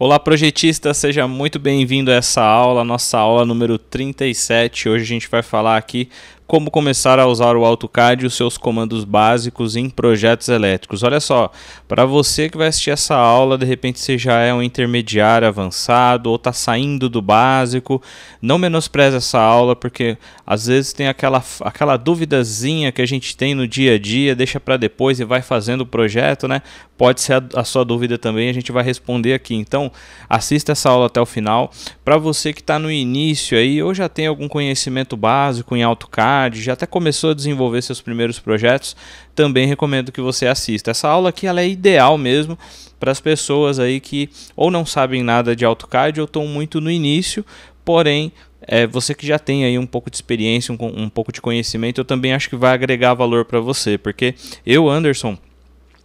Olá, projetista, seja muito bem-vindo a essa aula, nossa aula número 37. Hoje a gente vai falar aqui como começar a usar o AutoCAD e os seus comandos básicos em projetos elétricos. Olha só, para você que vai assistir essa aula, de repente você já é um intermediário avançado ou está saindo do básico, não menospreze essa aula, porque às vezes tem aquela, aquela duvidazinha que a gente tem no dia a dia, deixa para depois e vai fazendo o projeto, né? Pode ser a, a sua dúvida também, a gente vai responder aqui. Então, assista essa aula até o final. Para você que está no início aí, ou já tem algum conhecimento básico em AutoCAD, faculdade, já até começou a desenvolver seus primeiros projetos, também recomendo que você assista. Essa aula aqui ela é ideal mesmo para as pessoas aí que ou não sabem nada de AutoCAD ou estão muito no início, porém é, você que já tem aí um pouco de experiência, um, um pouco de conhecimento, eu também acho que vai agregar valor para você, porque eu, Anderson,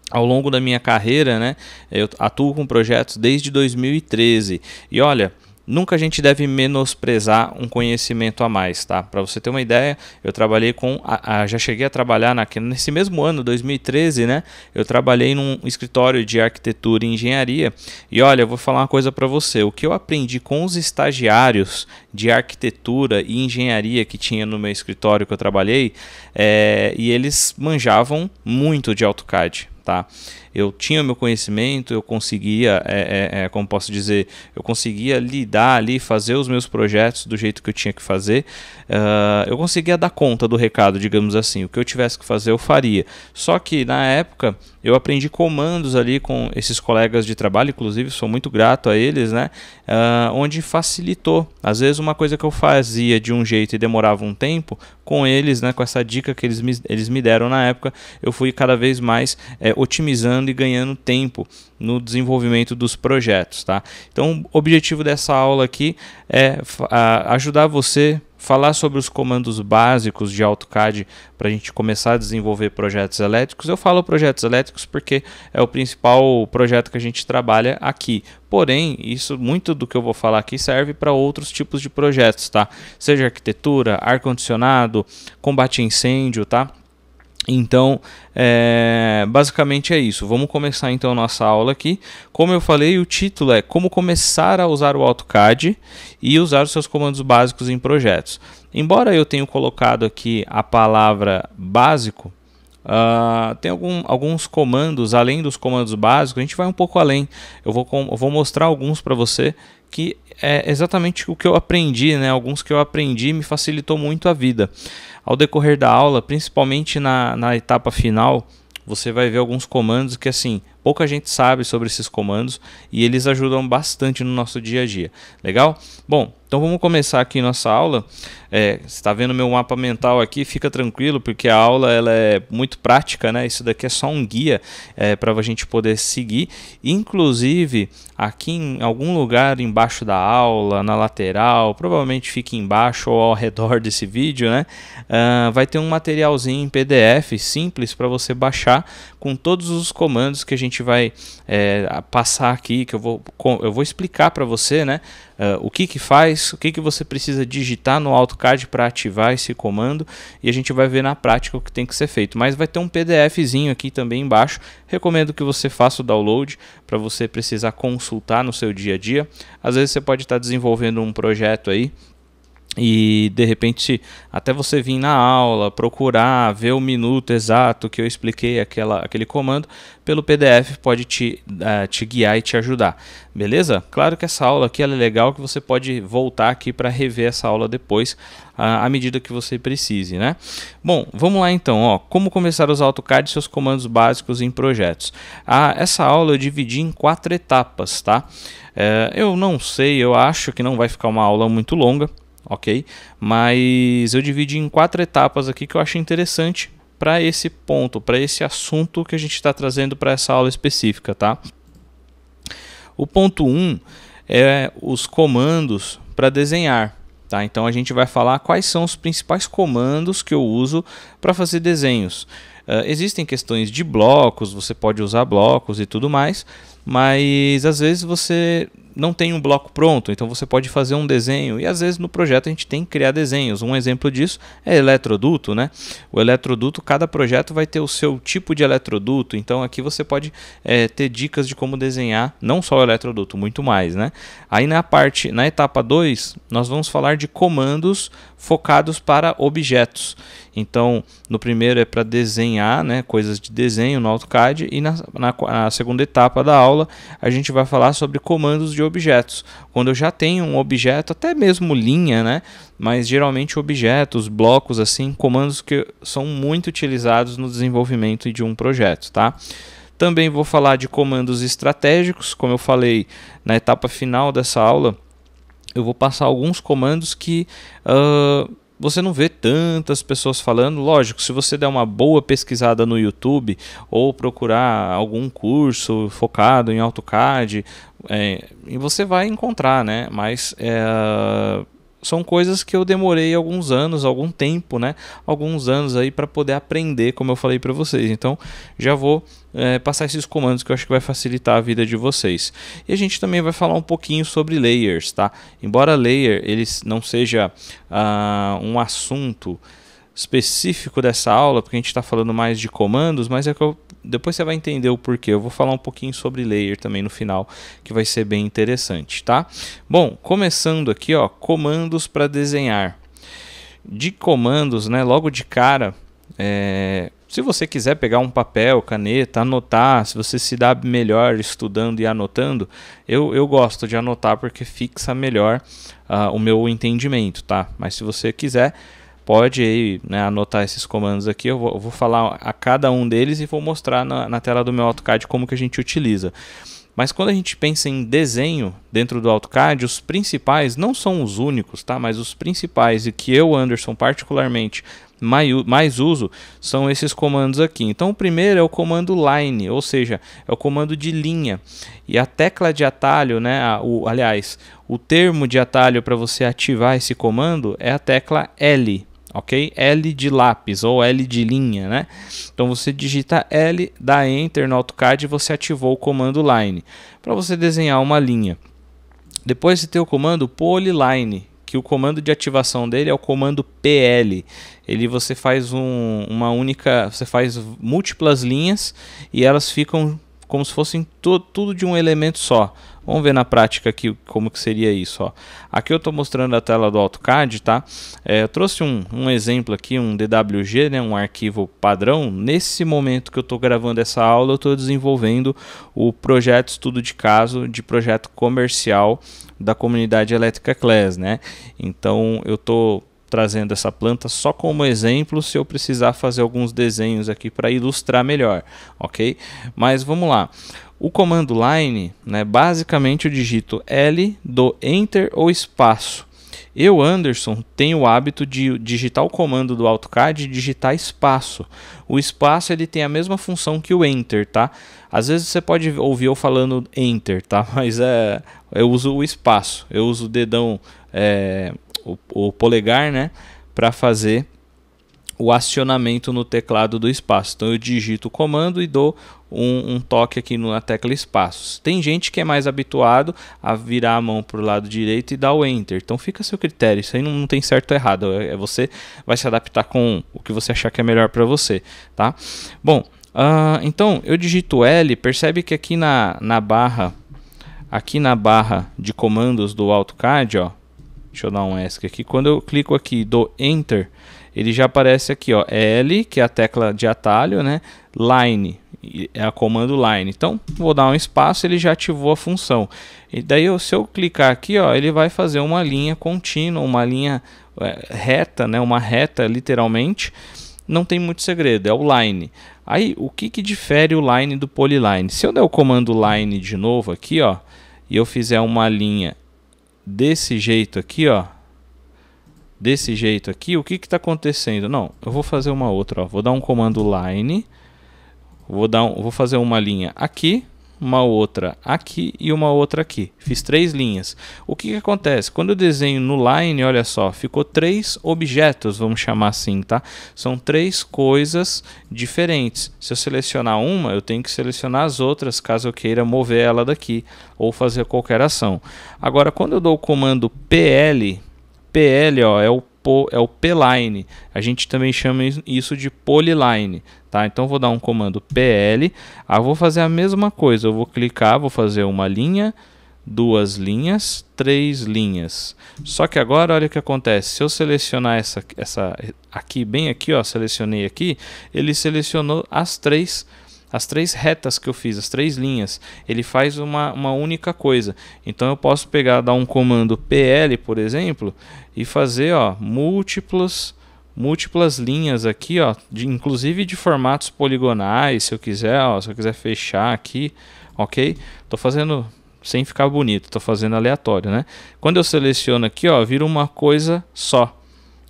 ao longo da minha carreira, né, eu atuo com projetos desde 2013 e olha Nunca a gente deve menosprezar um conhecimento a mais, tá? Para você ter uma ideia, eu trabalhei com, a, a, já cheguei a trabalhar na, nesse mesmo ano, 2013, né? Eu trabalhei num escritório de arquitetura e engenharia. E olha, eu vou falar uma coisa para você. O que eu aprendi com os estagiários de arquitetura e engenharia que tinha no meu escritório que eu trabalhei, é, e eles manjavam muito de AutoCAD, tá? eu tinha meu conhecimento, eu conseguia, é, é, é, como posso dizer, eu conseguia lidar ali, fazer os meus projetos do jeito que eu tinha que fazer, uh, eu conseguia dar conta do recado, digamos assim. O que eu tivesse que fazer, eu faria. Só que na época eu aprendi comandos ali com esses colegas de trabalho, inclusive sou muito grato a eles, né? Uh, onde facilitou. Às vezes uma coisa que eu fazia de um jeito e demorava um tempo, com eles, né, com essa dica que eles me, eles me deram na época, eu fui cada vez mais é, otimizando melhorando e ganhando tempo no desenvolvimento dos projetos, tá? Então, o objetivo dessa aula aqui é ajudar você falar sobre os comandos básicos de AutoCAD para a gente começar a desenvolver projetos elétricos. Eu falo projetos elétricos porque é o principal projeto que a gente trabalha aqui. Porém, isso muito do que eu vou falar aqui serve para outros tipos de projetos, tá? Seja arquitetura, ar condicionado, combate a incêndio, tá? Então, é, basicamente é isso. Vamos começar então nossa aula aqui. Como eu falei, o título é Como começar a usar o AutoCAD e usar os seus comandos básicos em projetos. Embora eu tenha colocado aqui a palavra básico, Uh, tem algum, alguns comandos, além dos comandos básicos, a gente vai um pouco além. Eu vou, eu vou mostrar alguns para você que é exatamente o que eu aprendi, né? Alguns que eu aprendi me facilitou muito a vida. Ao decorrer da aula, principalmente na, na etapa final, você vai ver alguns comandos que assim Pouca gente sabe sobre esses comandos e eles ajudam bastante no nosso dia a dia. Legal? Bom, então vamos começar aqui nossa aula. É, você está vendo meu mapa mental aqui? Fica tranquilo, porque a aula ela é muito prática, né? Isso daqui é só um guia é, para a gente poder seguir. Inclusive, aqui em algum lugar embaixo da aula, na lateral, provavelmente fica embaixo ou ao redor desse vídeo, né? Uh, vai ter um materialzinho em PDF simples para você baixar com todos os comandos que a gente gente vai é, passar aqui, que eu vou, eu vou explicar para você, né? Uh, o que que faz, o que que você precisa digitar no AutoCAD para ativar esse comando e a gente vai ver na prática o que tem que ser feito. Mas vai ter um PDFzinho aqui também embaixo. Recomendo que você faça o download para você precisar consultar no seu dia a dia. Às vezes você pode estar tá desenvolvendo um projeto aí e de repente até você vir na aula, procurar, ver o minuto exato que eu expliquei aquela, aquele comando, pelo PDF pode te, uh, te guiar e te ajudar, beleza? Claro que essa aula aqui é legal que você pode voltar aqui para rever essa aula depois uh, à medida que você precise, né? Bom, vamos lá então, ó, como começar a usar AutoCAD e seus comandos básicos em projetos. Ah, essa aula eu dividi em quatro etapas, tá? Eh, eu não sei, eu acho que não vai ficar uma aula muito longa, ok? Mas eu dividi em quatro etapas aqui que eu achei interessante para esse ponto, para esse assunto que a gente está trazendo para essa aula específica, tá? O ponto 1 um é os comandos para desenhar. Tá? Então a gente vai falar quais são os principais comandos que eu uso para fazer desenhos. Uh, existem questões de blocos, você pode usar blocos e tudo mais, mas às vezes você não tem um bloco pronto, então você pode fazer um desenho. E às vezes no projeto a gente tem que criar desenhos. Um exemplo disso é eletroduto, né? O eletroduto, cada projeto vai ter o seu tipo de eletroduto. Então aqui você pode é, ter dicas de como desenhar não só o eletroduto, muito mais, né? Aí na parte, na etapa 2, nós vamos falar de comandos focados para objetos. Então, no primeiro é para desenhar, né, coisas de desenho no AutoCAD e na, na, na, segunda etapa da aula a gente vai falar sobre comandos de objetos. Quando eu já tenho um objeto, até mesmo linha, né, mas geralmente objetos, blocos assim, comandos que são muito utilizados no desenvolvimento de um projeto, tá? Também vou falar de comandos estratégicos, como eu falei na etapa final dessa aula. Eu vou passar alguns comandos que uh, você não vê tantas pessoas falando. Lógico, se você der uma boa pesquisada no YouTube ou procurar algum curso focado em AutoCAD, é, você vai encontrar, né? Mas é, são coisas que eu demorei alguns anos, algum tempo, né? Alguns anos aí para poder aprender, como eu falei para vocês. Então, já vou é, passar esses comandos que eu acho que vai facilitar a vida de vocês. E a gente também vai falar um pouquinho sobre layers, tá? Embora layer ele não seja uh, um assunto específico dessa aula, porque a gente está falando mais de comandos, mas é que eu depois você vai entender o porquê. Eu vou falar um pouquinho sobre layer também no final, que vai ser bem interessante, tá? Bom, começando aqui, ó, comandos para desenhar. De comandos, né, logo de cara, é, se você quiser pegar um papel, caneta, anotar, se você se dá melhor estudando e anotando, eu, eu gosto de anotar porque fixa melhor uh, o meu entendimento, tá? Mas se você quiser, pode né, anotar esses comandos aqui. Eu vou, eu vou, falar a cada um deles e vou mostrar na, na, tela do meu AutoCAD como que a gente utiliza. Mas quando a gente pensa em desenho dentro do AutoCAD, os principais, não são os únicos, tá? mas os principais e que eu, Anderson, particularmente mais, uso, são esses comandos aqui. Então o primeiro é o comando line, ou seja, é o comando de linha. E a tecla de atalho, né? o, aliás, o termo de atalho para você ativar esse comando é a tecla L ok? L de lápis ou L de linha, né? Então você digita L, dá Enter no AutoCAD e você ativou o comando Line para você desenhar uma linha. Depois você tem o comando Polyline, que o comando de ativação dele é o comando PL. Ele você faz um, uma única, você faz múltiplas linhas e elas ficam como se fossem tudo de um elemento só. Vamos ver na prática aqui como que seria isso. Ó. Aqui eu estou mostrando a tela do AutoCAD, tá? É, eu trouxe um, um exemplo aqui, um DWG, né, um arquivo padrão. Nesse momento que eu estou gravando essa aula, eu estou desenvolvendo o projeto estudo de caso de projeto comercial da comunidade elétrica Class, né? Então eu estou trazendo essa planta só como exemplo se eu precisar fazer alguns desenhos aqui para ilustrar melhor, ok? Mas vamos lá. O comando line, né, basicamente eu digito L, do Enter ou espaço. Eu, Anderson, tenho o hábito de digitar o comando do AutoCAD e digitar espaço. O espaço ele tem a mesma função que o Enter, tá? Às vezes você pode ouvir eu falando Enter, tá? Mas é, eu uso o espaço, eu uso o dedão, é, o, o polegar, né? Para fazer o acionamento no teclado do espaço. Então eu digito o comando e dou um, um, toque aqui na tecla espaços. Tem gente que é mais habituado a virar a mão para o lado direito e dar o enter. Então fica a seu critério, isso aí não, não tem certo ou errado. É, é você vai se adaptar com o que você achar que é melhor para você, tá? Bom, uh, então eu digito L, percebe que aqui na, na barra, aqui na barra de comandos do AutoCAD, ó, deixa eu dar um ESC aqui, quando eu clico aqui e dou enter, ele já aparece aqui, ó, é L, que é a tecla de atalho, né? Line, é a comando line. Então, vou dar um espaço, ele já ativou a função. E daí, se eu clicar aqui, ó, ele vai fazer uma linha contínua, uma linha é, reta, né? Uma reta, literalmente. Não tem muito segredo, é o line. Aí, o que, que difere o line do polyline? Se eu der o comando line de novo aqui, ó, e eu fizer uma linha desse jeito aqui, ó, desse jeito aqui, o que está acontecendo? Não, eu vou fazer uma outra. Ó. Vou dar um comando line. Vou, dar um, vou fazer uma linha aqui, uma outra aqui e uma outra aqui. Fiz três linhas. O que, que, acontece? Quando eu desenho no line, olha só, ficou três objetos, vamos chamar assim, tá? São três coisas diferentes. Se eu selecionar uma, eu tenho que selecionar as outras, caso eu queira mover ela daqui ou fazer qualquer ação. Agora, quando eu dou o comando PL, PL ó, é o é o pline. A gente também chama isso de polyline, tá? Então vou dar um comando pl. Ah, vou fazer a mesma coisa. Eu vou clicar, vou fazer uma linha, duas linhas, três linhas. Só que agora olha o que acontece. Se eu selecionar essa, essa aqui bem aqui, ó, selecionei aqui, ele selecionou as três linhas as três retas que eu fiz, as três linhas, ele faz uma, uma única coisa. Então eu posso pegar, dar um comando PL, por exemplo, e fazer ó, múltiplos múltiplas linhas aqui, ó, de, inclusive de formatos poligonais, se eu quiser, ó, se eu quiser fechar aqui, ok? estou fazendo sem ficar bonito, estou fazendo aleatório, né? Quando eu seleciono aqui, ó, vira uma coisa só,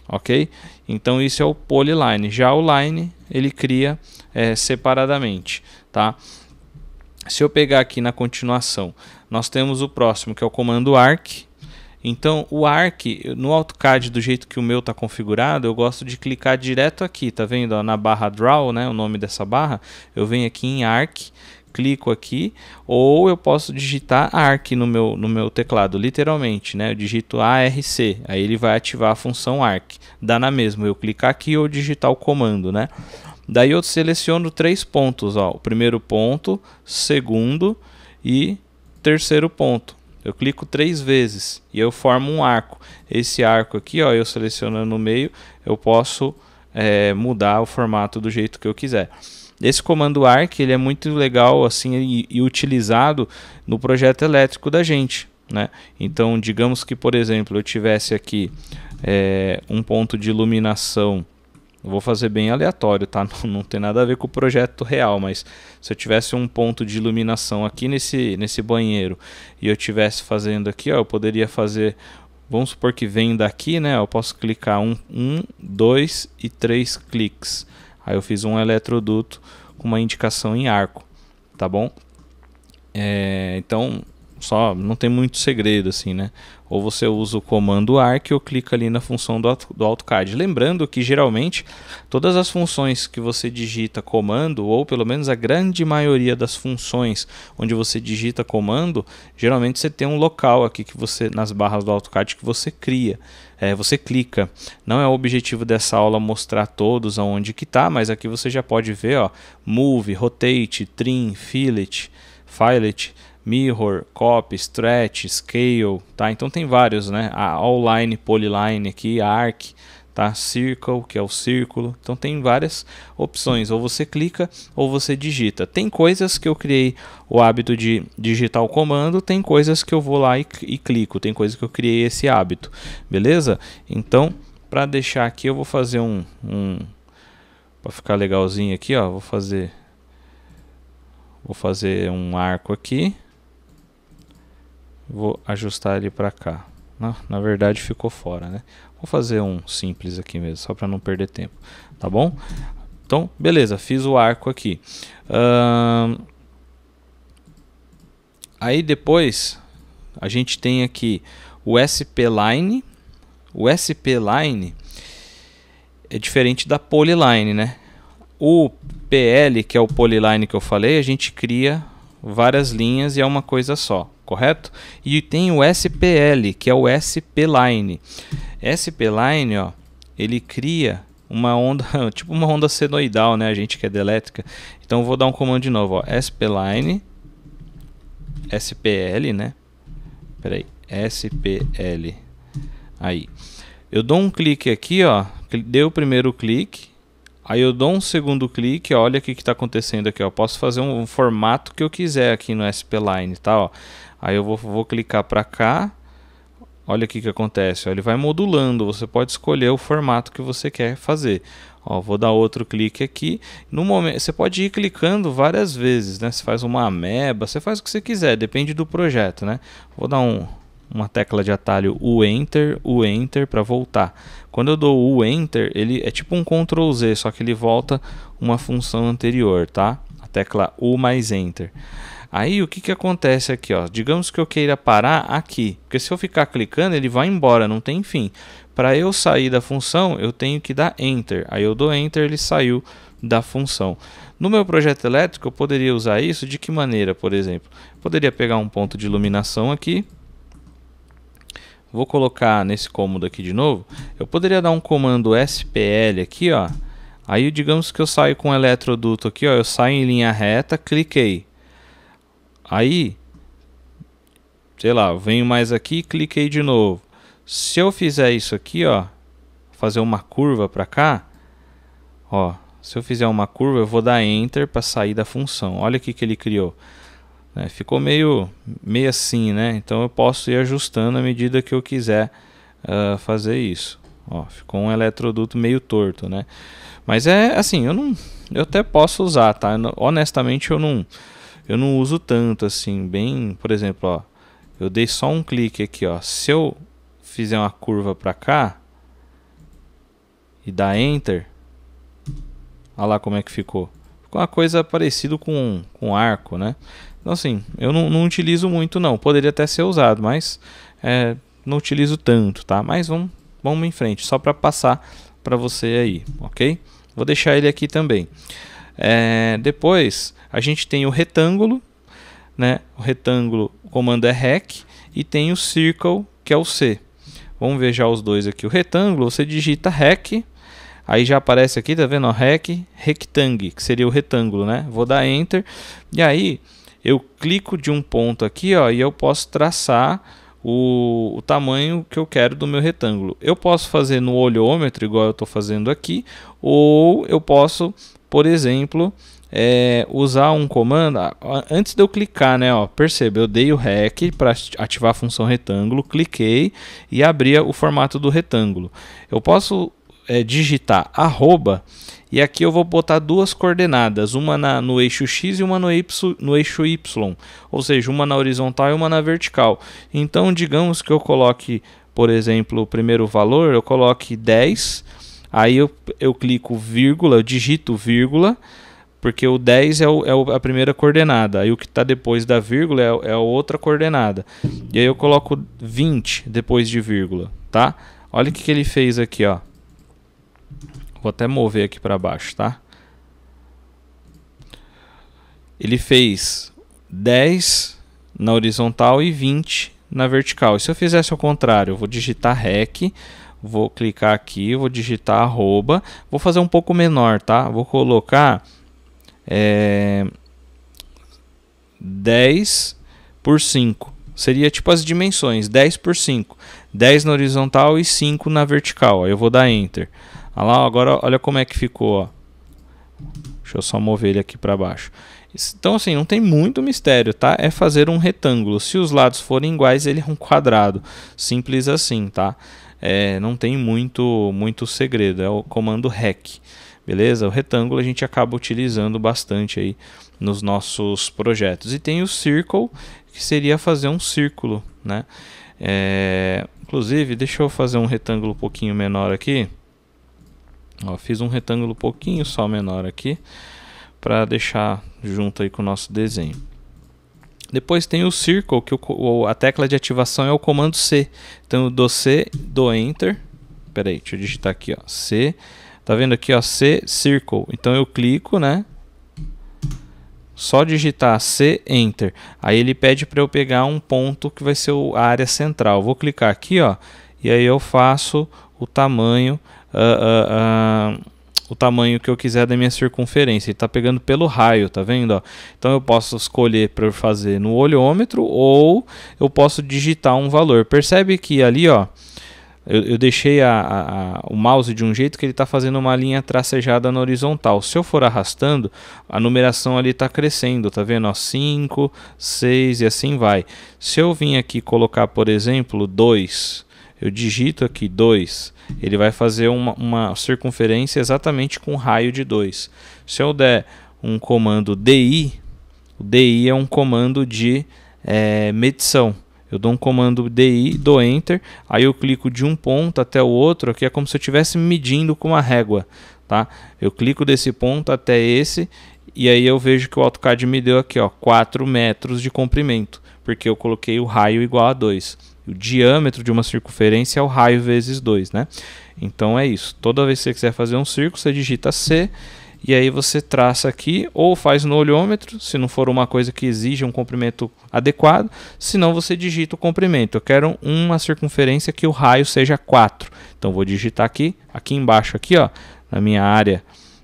ok? Então isso é o polyline. Já o line, ele cria é, separadamente, tá? Se eu pegar aqui na continuação, nós temos o próximo que é o comando arc. Então, o arc no AutoCAD do jeito que o meu está configurado, eu gosto de clicar direto aqui, tá vendo? Ó, na barra draw, né, o nome dessa barra, eu venho aqui em arc, clico aqui, ou eu posso digitar ARC no meu, no meu teclado, literalmente, né? Eu digito ARC, aí ele vai ativar a função ARC. Dá na mesma eu clicar aqui ou digitar o comando, né? Daí eu seleciono três pontos, ó, o primeiro ponto, segundo e terceiro ponto. Eu clico três vezes e eu formo um arco. Esse arco aqui, ó, eu selecionando no meio, eu posso é, mudar o formato do jeito que eu quiser. Esse comando arc ele é muito legal assim e, e utilizado no projeto elétrico da gente. Né? Então, digamos que, por exemplo, eu tivesse aqui é, um ponto de iluminação eu vou fazer bem aleatório, tá? Não, não, tem nada a ver com o projeto real, mas se eu tivesse um ponto de iluminação aqui nesse, nesse banheiro e eu tivesse fazendo aqui, ó, eu poderia fazer. Vamos supor que vem daqui, né? Eu posso clicar um, um dois e três cliques. Aí eu fiz um eletroduto com uma indicação em arco, tá bom? É, então só, não tem muito segredo assim, né? Ou você usa o comando arc ou clica ali na função do, do AutoCAD. Lembrando que geralmente todas as funções que você digita comando, ou pelo menos a grande maioria das funções onde você digita comando, geralmente você tem um local aqui que você nas barras do AutoCAD que você cria. É, você clica. Não é o objetivo dessa aula mostrar todos aonde que está mas aqui você já pode ver, ó, move, rotate, trim, fillet, fillet, mirror, copy, stretch, scale, tá? Então tem vários, né? A all-line, polyline aqui, arc, tá? Circle, que é o círculo. Então tem várias opções, ou você clica ou você digita. Tem coisas que eu criei o hábito de digitar o comando, tem coisas que eu vou lá e, e clico, tem coisas que eu criei esse hábito, beleza? Então, para deixar aqui, eu vou fazer um, um para ficar legalzinho aqui, ó, vou fazer vou fazer um arco aqui Vou ajustar ele para cá. Na, na verdade ficou fora, né? Vou fazer um simples aqui mesmo, só para não perder tempo, tá bom? Então, beleza, fiz o arco aqui. aí depois a gente tem aqui o SP Line. O SP Line é diferente da Polyline, né? O PL, que é o Polyline que eu falei, a gente cria várias linhas e é uma coisa só correto? E tem o SPL, que é o SPLine. SPLine, ó, ele cria uma onda, tipo uma onda senoidal, né? A gente que é de elétrica. Então vou dar um comando de novo, ó, SPLine SPL, né? Peraí, SPL. Aí. Eu dou um clique aqui, ó, deu o primeiro clique, Aí eu dou um segundo clique, olha o que está acontecendo aqui. Ó. Eu posso fazer um, formato que eu quiser aqui no SPLine, tá? Ó. Aí eu vou, vou clicar para cá. Olha o que acontece. Ó, ele vai modulando. Você pode escolher o formato que você quer fazer. Ó, vou dar outro clique aqui. No momento, você pode ir clicando várias vezes, né? Você faz uma ameba, você faz o que você quiser, depende do projeto, né? Vou dar um, uma tecla de atalho U Enter, U Enter para voltar. Quando eu dou U Enter, ele é tipo um Ctrl Z, só que ele volta uma função anterior, tá? A tecla U mais Enter. Aí o que, que acontece aqui? Ó? Digamos que eu queira parar aqui, porque se eu ficar clicando ele vai embora, não tem fim. Para eu sair da função eu tenho que dar Enter, aí eu dou Enter ele saiu da função. No meu projeto elétrico eu poderia usar isso de que maneira, por exemplo? Eu poderia pegar um ponto de iluminação aqui, vou colocar nesse cômodo aqui de novo, eu poderia dar um comando SPL aqui, ó. Aí digamos que eu saio com o eletroduto aqui, ó, eu saio em linha reta, cliquei. Aí, sei lá, venho mais aqui e cliquei de novo. Se eu fizer isso aqui, ó, fazer uma curva para cá, ó, se eu fizer uma curva, eu vou dar enter para sair da função. Olha o que ele criou. É, ficou meio, meio assim, né? Então eu posso ir ajustando à medida que eu quiser uh, fazer isso. Ó, ficou um eletroduto meio torto, né? Mas é assim, eu não, eu até posso usar, tá? honestamente eu não, eu não uso tanto assim, bem, por exemplo, ó, eu dei só um clique aqui, ó. Se eu fizer uma curva para cá e dar enter, olha lá como é que ficou. Ficou uma coisa parecida com com arco, né? Então assim, eu não, não utilizo muito não. Poderia até ser usado, mas é, não utilizo tanto, tá? Mas vamos vamos em frente, só para passar para você aí, ok? Vou deixar ele aqui também. É, depois a gente tem o retângulo, né? O retângulo, o comando é rec, e tem o circle, que é o C. Vamos ver já os dois aqui. O retângulo, você digita rec, aí já aparece aqui, tá vendo? rec, rectangle, que seria o retângulo, né? Vou dar enter, e aí eu clico de um ponto aqui, ó, e eu posso traçar o, o, tamanho que eu quero do meu retângulo. Eu posso fazer no olhômetro, igual eu estou fazendo aqui, ou eu posso por exemplo, é, usar um comando. Antes de eu clicar, né? Ó, perceba, eu dei o REC para ativar a função retângulo, cliquei e abria o formato do retângulo. Eu posso é, digitar arroba e aqui eu vou botar duas coordenadas, uma na, no eixo X e uma no, y, no eixo Y, ou seja, uma na horizontal e uma na vertical. Então, digamos que eu coloque, por exemplo, o primeiro valor, eu coloque 10 Aí eu, eu clico vírgula, eu digito vírgula, porque o 10 é, o, é a primeira coordenada, aí o que está depois da vírgula é, é a outra coordenada. E aí eu coloco 20 depois de vírgula, tá? Olha o que, que ele fez aqui, ó. Vou até mover aqui para baixo, tá? Ele fez 10 na horizontal e 20 na vertical. E se eu fizesse ao contrário, eu vou digitar REC, Vou clicar aqui, vou digitar arroba. Vou fazer um pouco menor, tá? Vou colocar é, 10 por 5. Seria tipo as dimensões, 10 por 5. 10 na horizontal e 5 na vertical. eu vou dar Enter. Olha lá, agora olha como é que ficou. Ó. Deixa eu só mover ele aqui para baixo. Então, assim, não tem muito mistério, tá? É fazer um retângulo. Se os lados forem iguais, ele é um quadrado. Simples assim, tá? é, não tem muito, muito segredo, é o comando REC. Beleza? O retângulo a gente acaba utilizando bastante aí nos nossos projetos. E tem o circle, que seria fazer um círculo, né? É, inclusive, deixa eu fazer um retângulo um pouquinho menor aqui. Ó, fiz um retângulo um pouquinho só menor aqui para deixar junto aí com o nosso desenho. Depois tem o circle, que o, a tecla de ativação é o comando C. Então eu dou C, dou Enter. Pera aí, deixa eu digitar aqui, ó. C. Tá vendo aqui, ó, C, circle. Então eu clico, né? Só digitar C, Enter. Aí ele pede para eu pegar um ponto que vai ser a área central. vou clicar aqui, ó. E aí eu faço o tamanho... Uh, uh, uh, o tamanho que eu quiser da minha circunferência. Ele está pegando pelo raio, tá vendo? Ó? Então eu posso escolher para fazer no olhômetro ou eu posso digitar um valor. Percebe que ali, ó, eu, eu deixei a, a, a, o mouse de um jeito que ele está fazendo uma linha tracejada na horizontal. Se eu for arrastando, a numeração ali está crescendo, tá vendo? Ó, 5, 6 e assim vai. Se eu vim aqui colocar, por exemplo, 2 eu digito aqui 2, ele vai fazer uma, uma, circunferência exatamente com raio de 2. Se eu der um comando DI, o DI é um comando de é, medição. Eu dou um comando DI, dou Enter, aí eu clico de um ponto até o outro, aqui é como se eu estivesse medindo com uma régua. Tá? Eu clico desse ponto até esse e aí eu vejo que o AutoCAD me deu aqui ó, 4 metros de comprimento, porque eu coloquei o raio igual a 2 o diâmetro de uma circunferência é o raio vezes 2, né? Então é isso. Toda vez que você quiser fazer um círculo, você digita C e aí você traça aqui ou faz no olhômetro, se não for uma coisa que exige um comprimento adequado, senão você digita o comprimento. Eu quero uma circunferência que o raio seja 4. Então vou digitar aqui, aqui embaixo aqui, ó, na minha área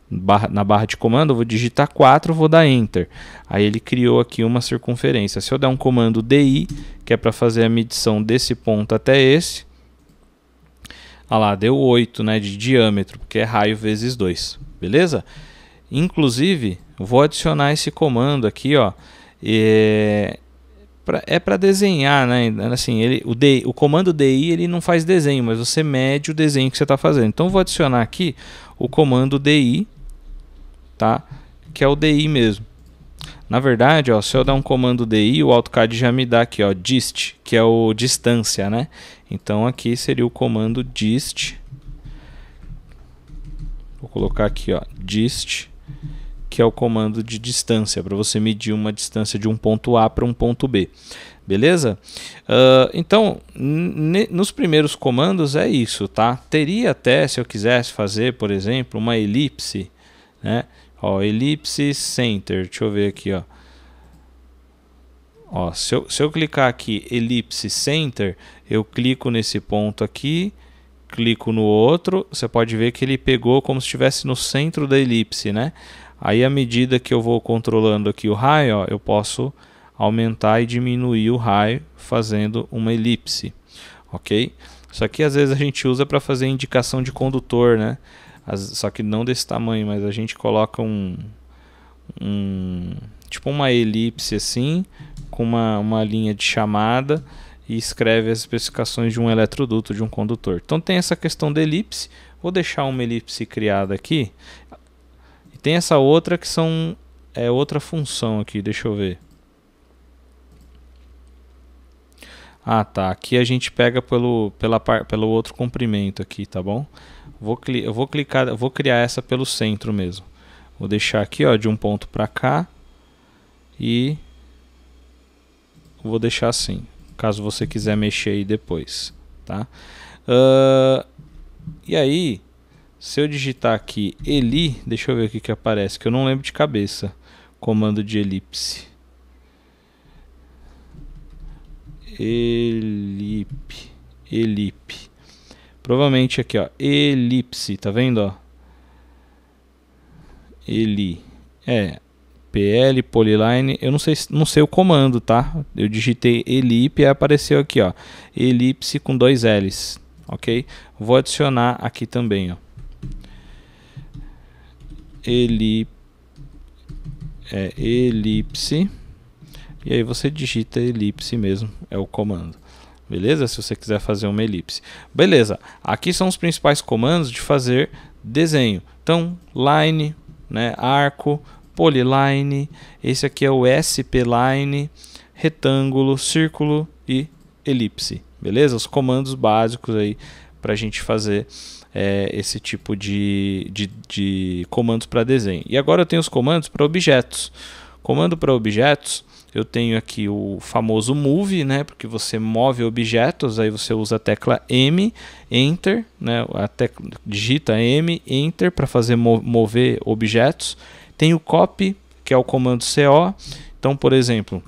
na barra de comando, eu vou digitar 4, vou dar Enter. Aí ele criou aqui uma circunferência. Se eu der um comando DI, que é para fazer a medição desse ponto até esse, olha ah lá, deu 8 né, de diâmetro, porque é raio vezes 2, beleza? Inclusive, vou adicionar esse comando aqui, ó, é é para desenhar, né? Assim, ele, o, DI, o comando DI ele não faz desenho, mas você mede o desenho que você está fazendo. Então vou adicionar aqui o comando DI tá? Que é o DI mesmo. Na verdade, ó, se eu dar um comando DI, o AutoCAD já me dá aqui, ó, dist, que é o distância, né? Então aqui seria o comando dist. Vou colocar aqui, ó, dist, que é o comando de distância, para você medir uma distância de um ponto A para um ponto B. Beleza? Uh, então, nos primeiros comandos é isso, tá? Teria até, se eu quisesse fazer, por exemplo, uma elipse, né? Ó, elipse center, deixa eu ver aqui, ó. Ó, se eu, se eu clicar aqui, elipse center, eu clico nesse ponto aqui, clico no outro, você pode ver que ele pegou como se estivesse no centro da elipse, né? Aí, à medida que eu vou controlando aqui o raio, ó, eu posso aumentar e diminuir o raio fazendo uma elipse, ok? Isso aqui às vezes a gente usa para fazer indicação de condutor, né? As, só que não desse tamanho, mas a gente coloca um, um tipo uma elipse assim, com uma, uma linha de chamada e escreve as especificações de um eletroduto, de um condutor. Então tem essa questão da elipse, vou deixar uma elipse criada aqui. E tem essa outra que são é outra função aqui, deixa eu ver. Ah, tá, aqui a gente pega pelo pela pelo outro comprimento aqui, tá bom? Vou eu vou clicar, vou criar essa pelo centro mesmo. Vou deixar aqui, ó, de um ponto para cá e vou deixar assim, caso você quiser mexer aí depois, tá? Uh, e aí, se eu digitar aqui Eli, deixa eu ver o que que aparece, que eu não lembro de cabeça. Comando de elipse. elipse elipe. Provavelmente aqui, ó, elipse, tá vendo, ó? Ele é PL polyline, eu não sei, não sei o comando, tá? Eu digitei elip e apareceu aqui, ó, elipse com dois L's, ok? Vou adicionar aqui também, ó. Elip, é, elipse, e aí você digita elipse mesmo, é o comando beleza? Se você quiser fazer uma elipse. Beleza, aqui são os principais comandos de fazer desenho. Então, line, né, arco, polyline, esse aqui é o spline, retângulo, círculo e elipse, beleza? Os comandos básicos aí para a gente fazer é, esse tipo de, de, de comandos para desenho. E agora eu tenho os comandos para objetos. Comando para objetos eu tenho aqui o famoso move, né, porque você move objetos, aí você usa a tecla M, enter, né, a tecla, digita M, enter para fazer mover objetos. Tem o copy, que é o comando CO. Então, por exemplo,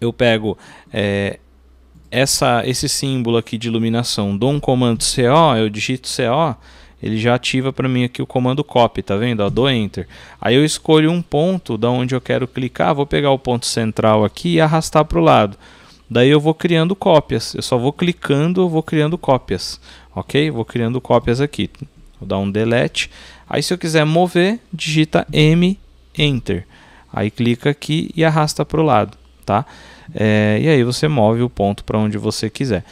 eu pego é, essa, esse símbolo aqui de iluminação, dou um comando CO, eu digito CO, ele já ativa para mim aqui o comando copy, tá vendo? Ó, dou enter. Aí eu escolho um ponto da onde eu quero clicar, vou pegar o ponto central aqui e arrastar para o lado. Daí eu vou criando cópias, eu só vou clicando, eu vou criando cópias, ok? Vou criando cópias aqui. Vou dar um delete. Aí se eu quiser mover, digita M, enter. Aí clica aqui e arrasta para o lado, tá? É, e aí você move o ponto para onde você quiser.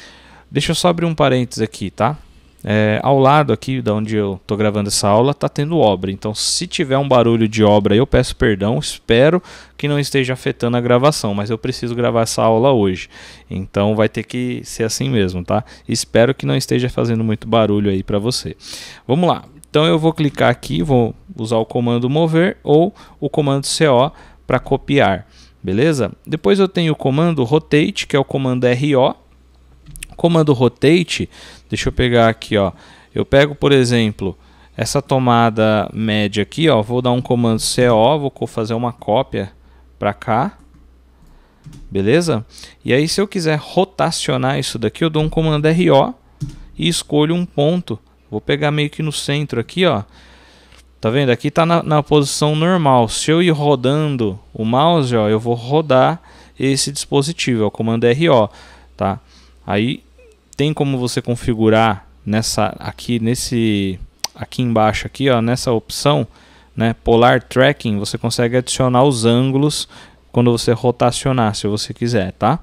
Deixa eu só abrir um parênteses aqui, tá? É, ao lado aqui da onde eu estou gravando essa aula está tendo obra. Então, se tiver um barulho de obra, eu peço perdão. Espero que não esteja afetando a gravação, mas eu preciso gravar essa aula hoje. Então, vai ter que ser assim mesmo, tá? Espero que não esteja fazendo muito barulho aí para você. Vamos lá. Então, eu vou clicar aqui, vou usar o comando mover ou o comando co para copiar. Beleza? Depois eu tenho o comando rotate, que é o comando RO, comando rotate, deixa eu pegar aqui, ó. Eu pego, por exemplo, essa tomada média aqui, ó, vou dar um comando CO, vou fazer uma cópia para cá. Beleza? E aí se eu quiser rotacionar isso daqui, eu dou um comando RO e escolho um ponto. Vou pegar meio que no centro aqui, ó. Tá vendo? Aqui tá na, na, posição normal. Se eu ir rodando o mouse, ó, eu vou rodar esse dispositivo, é o comando RO, tá? Aí tem como você configurar nessa aqui nesse aqui embaixo aqui, ó, nessa opção, né, Polar Tracking, você consegue adicionar os ângulos quando você rotacionar, se você quiser, tá?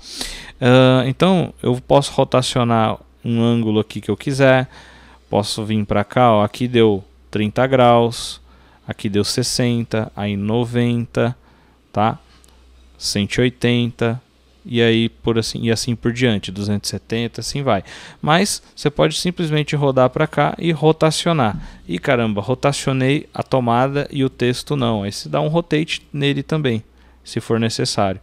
Uh, então eu posso rotacionar um ângulo aqui que eu quiser, posso vir para cá, ó, aqui deu 30 graus, aqui deu 60, aí 90, tá? 180, e aí por assim e assim por diante, 270, assim vai. Mas você pode simplesmente rodar para cá e rotacionar. E caramba, rotacionei a tomada e o texto não. Aí se dá um rotate nele também, se for necessário.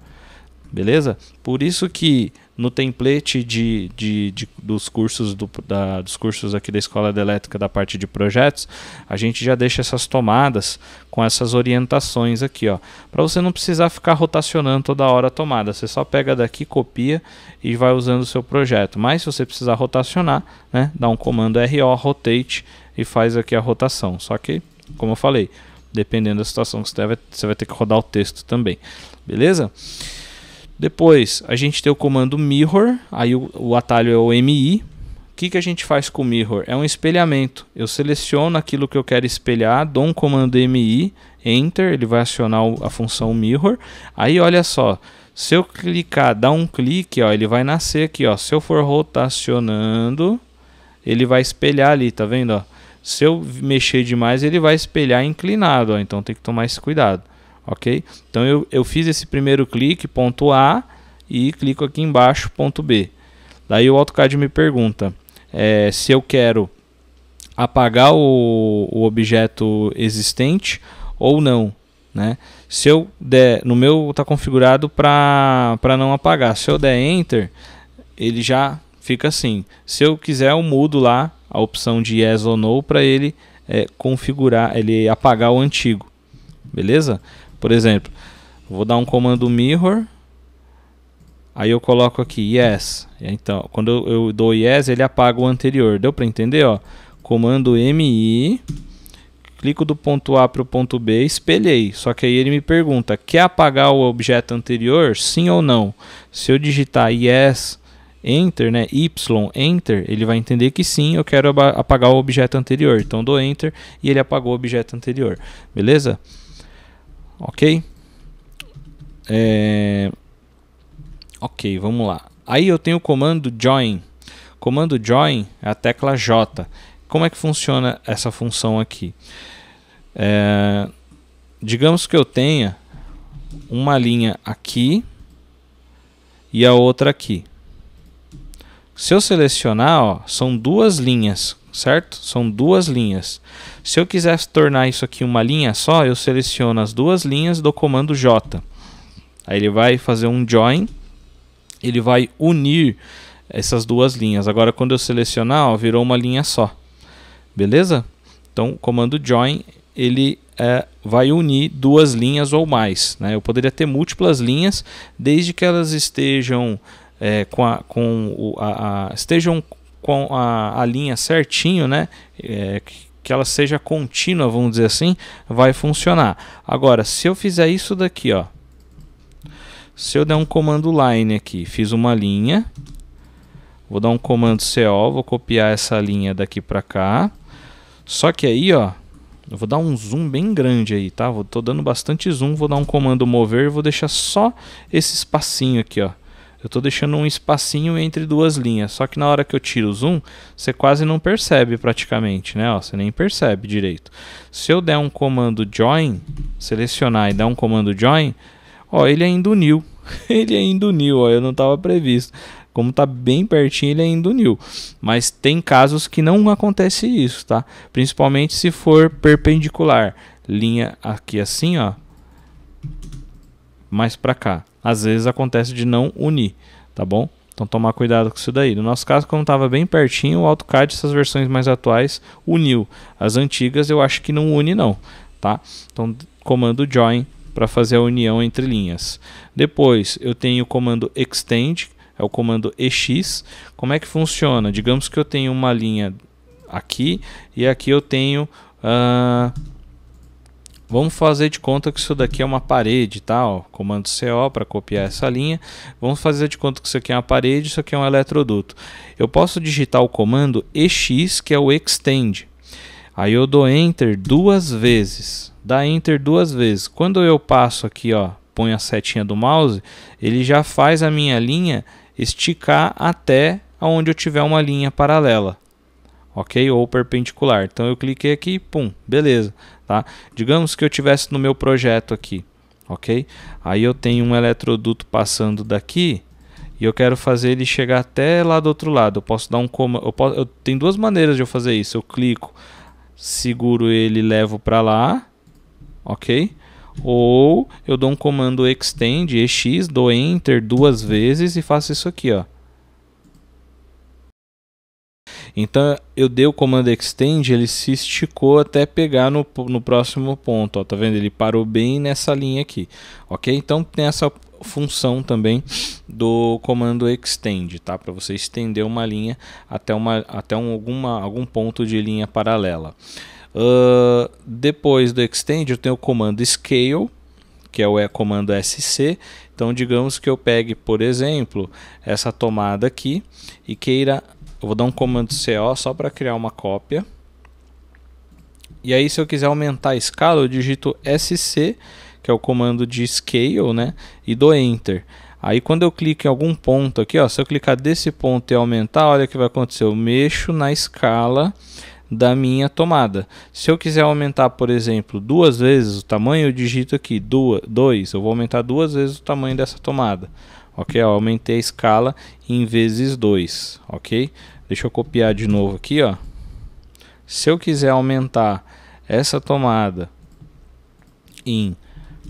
Beleza? Por isso que no template de, de, de dos, cursos do, da, dos cursos aqui da Escola de Elétrica da parte de projetos, a gente já deixa essas tomadas com essas orientações aqui, ó, para você não precisar ficar rotacionando toda hora a tomada. Você só pega daqui, copia e vai usando o seu projeto. Mas se você precisar rotacionar, né, dá um comando RO rotate e faz aqui a rotação. Só que, como eu falei, dependendo da situação que você, tiver, você vai ter que rodar o texto também. Beleza? Depois, a gente tem o comando mirror, aí o, o atalho é o MI. O que, que a gente faz com o mirror? É um espelhamento. Eu seleciono aquilo que eu quero espelhar, dou um comando MI, enter, ele vai acionar a função mirror. Aí olha só, se eu clicar, dar um clique, ó, ele vai nascer aqui, ó. Se eu for rotacionando, ele vai espelhar ali, tá vendo, ó? Se eu mexer demais, ele vai espelhar inclinado, ó, então tem que tomar esse cuidado ok? Então eu, eu fiz esse primeiro clique, ponto A, e clico aqui embaixo, ponto B. Daí o AutoCAD me pergunta é, se eu quero apagar o, o objeto existente ou não, né? Se eu der, no meu está configurado para não apagar, se eu der Enter, ele já fica assim. Se eu quiser, eu mudo lá a opção de Yes ou No para ele é, configurar, ele apagar o antigo, beleza? Por exemplo, vou dar um comando mirror. Aí eu coloco aqui yes. Então, quando eu, dou yes, ele apaga o anterior. Deu para entender, ó? Comando mi, clico do ponto A para o ponto B, espelhei. Só que aí ele me pergunta: quer apagar o objeto anterior? Sim ou não? Se eu digitar yes, enter, né, y, enter, ele vai entender que sim, eu quero apagar o objeto anterior. Então dou enter e ele apagou o objeto anterior. Beleza? Ok? É... Ok, vamos lá. Aí eu tenho o comando join. Comando join é a tecla J. Como é que funciona essa função aqui? É... Digamos que eu tenha uma linha aqui e a outra aqui. Se eu selecionar, ó, são duas linhas certo? São duas linhas. Se eu quisesse tornar isso aqui uma linha só, eu seleciono as duas linhas do comando J. Aí ele vai fazer um join, ele vai unir essas duas linhas. Agora quando eu selecionar, ó, virou uma linha só. Beleza? Então o comando join, ele é, vai unir duas linhas ou mais. Né? Eu poderia ter múltiplas linhas, desde que elas estejam é, com, a, com o, a, a, estejam com a, a linha certinho, né? É, que ela seja contínua, vamos dizer assim, vai funcionar. Agora, se eu fizer isso daqui, ó, se eu der um comando line aqui, fiz uma linha, vou dar um comando CO, vou copiar essa linha daqui para cá. Só que aí, ó, eu vou dar um zoom bem grande aí, tá? Vou tô dando bastante zoom, vou dar um comando mover, e vou deixar só esse espacinho aqui, ó. Eu estou deixando um espacinho entre duas linhas, só que na hora que eu tiro o zoom, você quase não percebe praticamente, né? você nem percebe direito. Se eu der um comando join, selecionar e dar um comando join, ó, ele ainda é uniu. ele ainda é uniu, ó, eu não estava previsto. Como está bem pertinho, ele ainda é uniu. Mas tem casos que não acontece isso, tá? Principalmente se for perpendicular. Linha aqui assim, ó, mais para cá. Às vezes acontece de não unir, tá bom? Então tomar cuidado com isso daí. No nosso caso, quando estava bem pertinho, o AutoCAD, essas versões mais atuais, uniu. As antigas eu acho que não une não, tá? Então comando join para fazer a união entre linhas. Depois eu tenho o comando extend, é o comando ex. Como é que funciona? Digamos que eu tenho uma linha aqui e aqui eu tenho uh, Vamos fazer de conta que isso daqui é uma parede, tal. Tá? Comando CO para copiar essa linha. Vamos fazer de conta que isso aqui é uma parede, isso aqui é um eletroduto. Eu posso digitar o comando EX, que é o extend. Aí eu dou enter duas vezes. Dá enter duas vezes. Quando eu passo aqui, ó, ponho a setinha do mouse, ele já faz a minha linha esticar até onde eu tiver uma linha paralela ok? Ou perpendicular. Então eu cliquei aqui, pum, beleza tá? Digamos que eu tivesse no meu projeto aqui, ok? Aí eu tenho um eletroduto passando daqui e eu quero fazer ele chegar até lá do outro lado. Eu posso dar um comando, eu, posso... eu tenho duas maneiras de eu fazer isso. Eu clico, seguro ele, levo para lá, ok? Ou eu dou um comando extend, ex, dou enter duas vezes e faço isso aqui, ó. Então eu dei o comando extend, ele se esticou até pegar no, no próximo ponto, ó, tá vendo? Ele parou bem nessa linha aqui, ok? Então tem essa função também do comando extend, tá? Para você estender uma linha até, uma, até um, alguma, algum ponto de linha paralela. Uh, depois do extend, eu tenho o comando scale, que é o comando sc. Então, digamos que eu pegue, por exemplo, essa tomada aqui e queira eu vou dar um comando CO só para criar uma cópia. E aí, se eu quiser aumentar a escala, eu digito SC, que é o comando de scale, né? E dou Enter. Aí, quando eu clico em algum ponto aqui, ó, se eu clicar desse ponto e aumentar, olha o que vai acontecer. Eu mexo na escala da minha tomada. Se eu quiser aumentar, por exemplo, duas vezes o tamanho, eu digito aqui 2. Eu vou aumentar duas vezes o tamanho dessa tomada ok? Eu aumentei a escala em vezes 2, ok? Deixa eu copiar de novo aqui, ó. Se eu quiser aumentar essa tomada em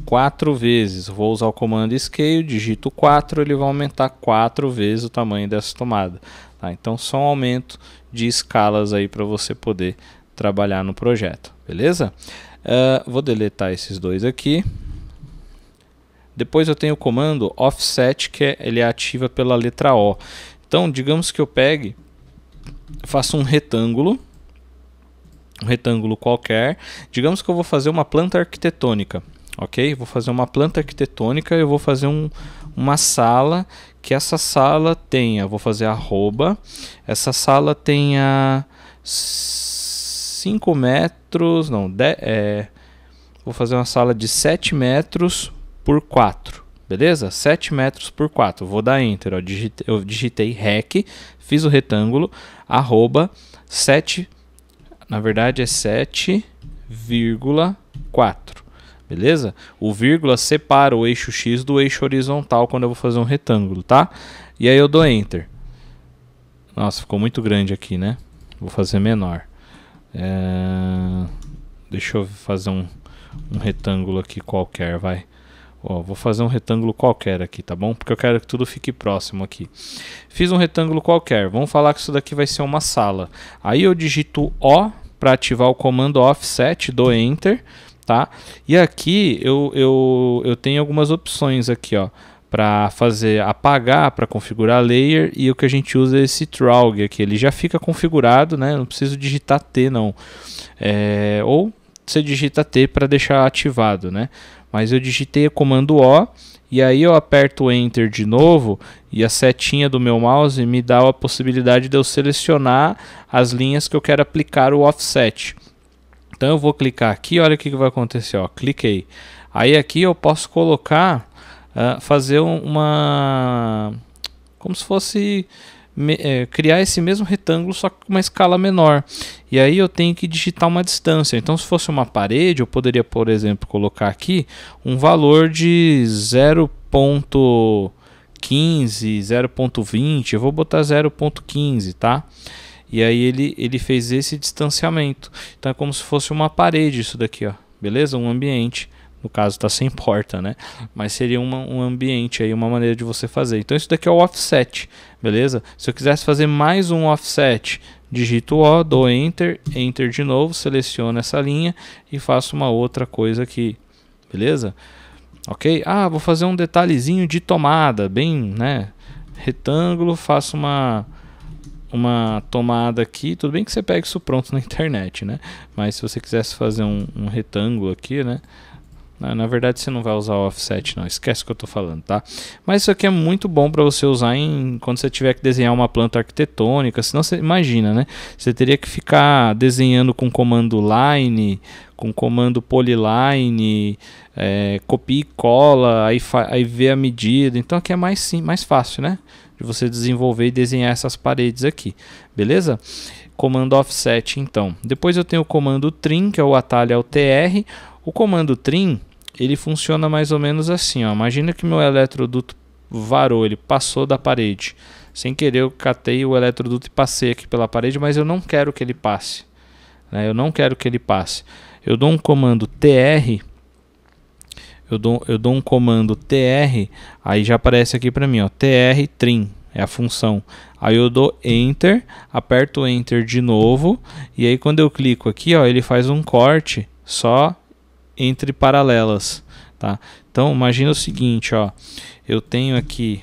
4 vezes, vou usar o comando scale, digito 4, ele vai aumentar 4 vezes o tamanho dessa tomada. Tá? Então, só um aumento de escalas aí para você poder trabalhar no projeto, beleza? Uh, vou deletar esses dois aqui. Depois eu tenho o comando offset, que é, ele é ativa pela letra O. Então, digamos que eu pegue, faça um retângulo, um retângulo qualquer. Digamos que eu vou fazer uma planta arquitetônica, ok? Vou fazer uma planta arquitetônica, eu vou fazer um, uma sala que essa sala tenha, vou fazer arroba, essa sala tenha 5 metros, não, de, é, vou fazer uma sala de 7 metros por 4, beleza? 7 metros por 4. Vou dar Enter, ó, eu digitei REC, fiz o retângulo, arroba 7, na verdade é 7,4, beleza? O vírgula separa o eixo X do eixo horizontal quando eu vou fazer um retângulo, tá? E aí eu dou Enter. Nossa, ficou muito grande aqui, né? Vou fazer menor. É... Deixa eu fazer um, um retângulo aqui qualquer, vai. Ó, vou fazer um retângulo qualquer aqui, tá bom? Porque eu quero que tudo fique próximo aqui. Fiz um retângulo qualquer. Vamos falar que isso daqui vai ser uma sala. Aí eu digito O para ativar o comando offset, do Enter, tá? E aqui eu, eu, eu tenho algumas opções aqui, ó para fazer apagar, para configurar layer e o que a gente usa é esse trog aqui, ele já fica configurado, né? Não preciso digitar T não, é, ou você digita T para deixar ativado, né? Mas eu digitei o comando O e aí eu aperto Enter de novo e a setinha do meu mouse me dá a possibilidade de eu selecionar as linhas que eu quero aplicar o offset. Então eu vou clicar aqui, olha o que, vai acontecer, ó, cliquei. Aí aqui eu posso colocar, uh, fazer uma, como se fosse me, é, criar esse mesmo retângulo só com uma escala menor. E aí eu tenho que digitar uma distância. Então, se fosse uma parede, eu poderia, por exemplo, colocar aqui um valor de 0.15, 0.20. Eu vou botar 0.15, tá? E aí ele, ele fez esse distanciamento. Então é como se fosse uma parede isso daqui, ó. Beleza? Um ambiente no caso está sem porta, né? Mas seria uma, um ambiente aí, uma maneira de você fazer. Então isso daqui é o offset, beleza? Se eu quisesse fazer mais um offset, digito O, dou Enter, Enter de novo, seleciono essa linha e faço uma outra coisa aqui, beleza? Ok? Ah, vou fazer um detalhezinho de tomada, bem, né? Retângulo, faço uma uma tomada aqui, tudo bem que você pega isso pronto na internet, né? Mas se você quisesse fazer um, um retângulo aqui, né? Na verdade, você não vai usar o offset, não. Esquece o que eu estou falando, tá? Mas isso aqui é muito bom para você usar em quando você tiver que desenhar uma planta arquitetônica. Senão você imagina, né? Você teria que ficar desenhando com comando line, com comando polyline, é, copia e cola, aí, aí vê a medida. Então aqui é mais sim, mais fácil, né? De você desenvolver e desenhar essas paredes aqui, beleza? Comando offset, então. Depois eu tenho o comando trim, que é o atalho ao tr. O comando trim ele funciona mais ou menos assim, ó. Imagina que meu eletroduto varou, ele passou da parede. Sem querer eu catei o eletroduto e passei aqui pela parede, mas eu não quero que ele passe. Né? Eu não quero que ele passe. Eu dou um comando tr, eu dou, eu dou um comando tr, aí já aparece aqui para mim, ó, tr trim, é a função. Aí eu dou enter, aperto enter de novo, e aí quando eu clico aqui, ó, ele faz um corte só entre paralelas, tá? Então imagina o seguinte, ó, eu tenho aqui,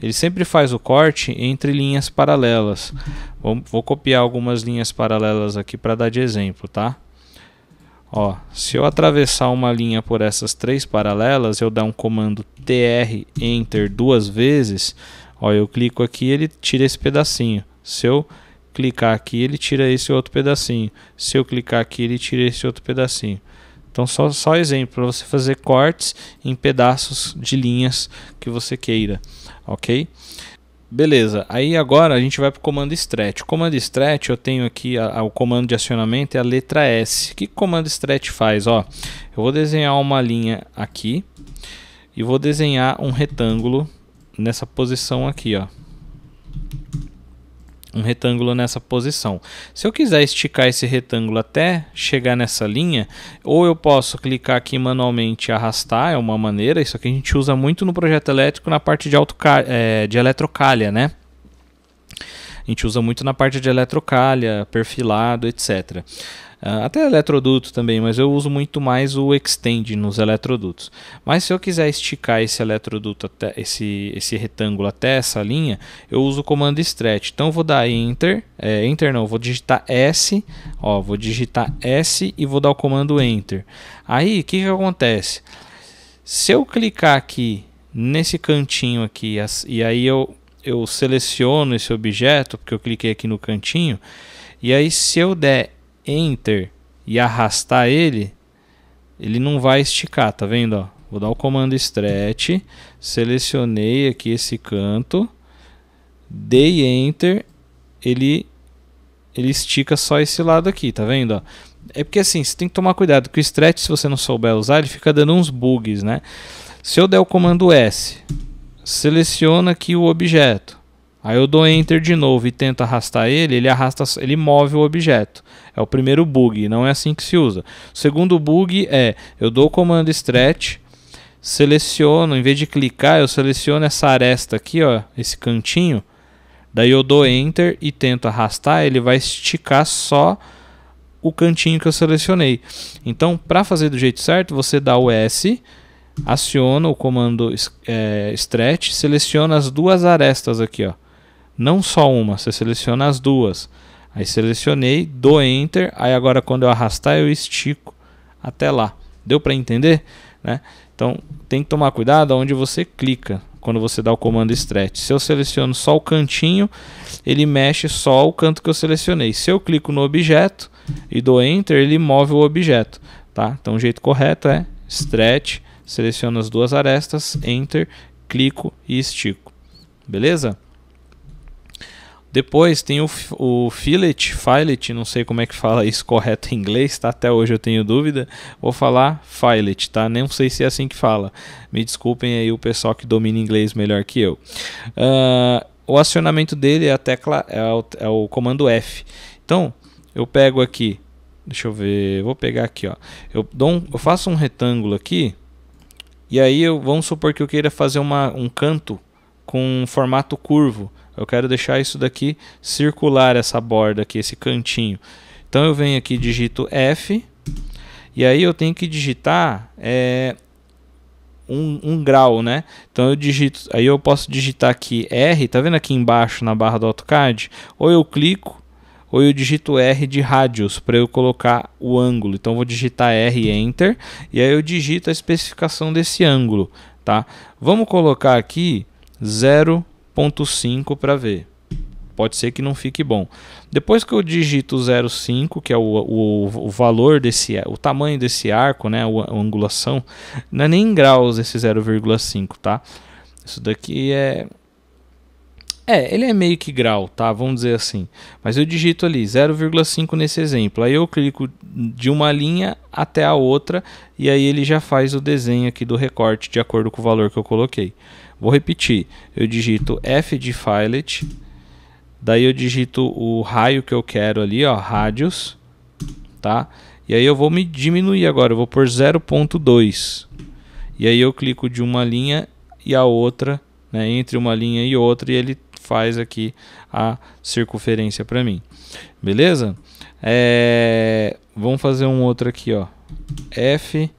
ele sempre faz o corte entre linhas paralelas. Vou, vou copiar algumas linhas paralelas aqui para dar de exemplo, tá? Ó, se eu atravessar uma linha por essas três paralelas, eu dar um comando tr enter duas vezes, ó, eu clico aqui, ele tira esse pedacinho. Se eu clicar aqui, ele tira esse outro pedacinho. Se eu clicar aqui, ele tira esse outro pedacinho. Então, só, só exemplo, para você fazer cortes em pedaços de linhas que você queira, ok? Beleza, aí agora a gente vai para o comando stretch. O comando stretch, eu tenho aqui a, a, o comando de acionamento é a letra S. O que o comando stretch faz? Ó, eu vou desenhar uma linha aqui e vou desenhar um retângulo nessa posição aqui, ó um retângulo nessa posição. Se eu quiser esticar esse retângulo até chegar nessa linha, ou eu posso clicar aqui manualmente e arrastar, é uma maneira, isso aqui a gente usa muito no projeto elétrico na parte de, é, de eletrocalha, né? A gente usa muito na parte de eletrocalha, perfilado, etc. Ah, até eletroduto também, mas eu uso muito mais o extend nos eletrodutos. Mas se eu quiser esticar esse eletroduto, até, esse, esse retângulo até essa linha, eu uso o comando stretch. Então vou dar enter, é, enter não, vou digitar S, ó, vou digitar S e vou dar o comando enter. Aí o que, que acontece? Se eu clicar aqui nesse cantinho aqui e aí eu, eu seleciono esse objeto, porque eu cliquei aqui no cantinho, e aí se eu der Enter e arrastar ele, ele não vai esticar, tá vendo? Ó? Vou dar o comando stretch, selecionei aqui esse canto, dei Enter, ele, ele estica só esse lado aqui, tá vendo? Ó? É porque assim, você tem que tomar cuidado, que o stretch, se você não souber usar, ele fica dando uns bugs, né? Se eu der o comando S, seleciona aqui o objeto, Aí eu dou enter de novo e tento arrastar ele, ele arrasta, ele move o objeto. É o primeiro bug, não é assim que se usa. O segundo bug é, eu dou o comando stretch, seleciono, em vez de clicar, eu seleciono essa aresta aqui, ó, esse cantinho. Daí eu dou enter e tento arrastar, ele vai esticar só o cantinho que eu selecionei. Então, para fazer do jeito certo, você dá o S, aciona o comando é, stretch, seleciona as duas arestas aqui, ó não só uma, você seleciona as duas. Aí selecionei, dou enter, aí agora quando eu arrastar eu estico até lá. Deu para entender? Né? Então tem que tomar cuidado onde você clica quando você dá o comando stretch. Se eu seleciono só o cantinho, ele mexe só o canto que eu selecionei. Se eu clico no objeto e dou enter, ele move o objeto. Tá? Então o jeito correto é stretch, seleciono as duas arestas, enter, clico e estico. Beleza? Depois tem o, o Fillet, Filet, não sei como é que fala isso correto em inglês, tá? Até hoje eu tenho dúvida. Vou falar Filet, tá? Nem sei se é assim que fala. Me desculpem aí o pessoal que domina inglês melhor que eu. Uh, o acionamento dele é a tecla, é o, é o comando F. Então, eu pego aqui, deixa eu ver, vou pegar aqui, ó. Eu, dou um, eu faço um retângulo aqui, e aí eu, vamos supor que eu queira fazer uma, um canto com formato curvo. Eu quero deixar isso daqui circular essa borda aqui, esse cantinho. Então eu venho aqui, digito F, e aí eu tenho que digitar é, um, um, grau, né? Então eu digito, aí eu posso digitar aqui R, tá vendo aqui embaixo na barra do AutoCAD? Ou eu clico, ou eu digito R de radius para eu colocar o ângulo. Então eu vou digitar R Enter e aí eu digito a especificação desse ângulo, tá? Vamos colocar aqui 0 0.5 para ver. Pode ser que não fique bom. Depois que eu digito 0,5, que é o, o, o, valor desse, o tamanho desse arco, né, a, a angulação, não é nem em graus esse 0,5, tá? Isso daqui é, é, ele é meio que grau, tá? Vamos dizer assim. Mas eu digito ali 0,5 nesse exemplo. Aí eu clico de uma linha até a outra e aí ele já faz o desenho aqui do recorte de acordo com o valor que eu coloquei. Vou repetir. Eu digito f de filet. Daí eu digito o raio que eu quero ali, ó, radius, tá? E aí eu vou me diminuir agora, eu vou por 0.2. E aí eu clico de uma linha e a outra, né, entre uma linha e outra, e ele faz aqui a circunferência para mim. Beleza? É... Vamos fazer um outro aqui, ó. F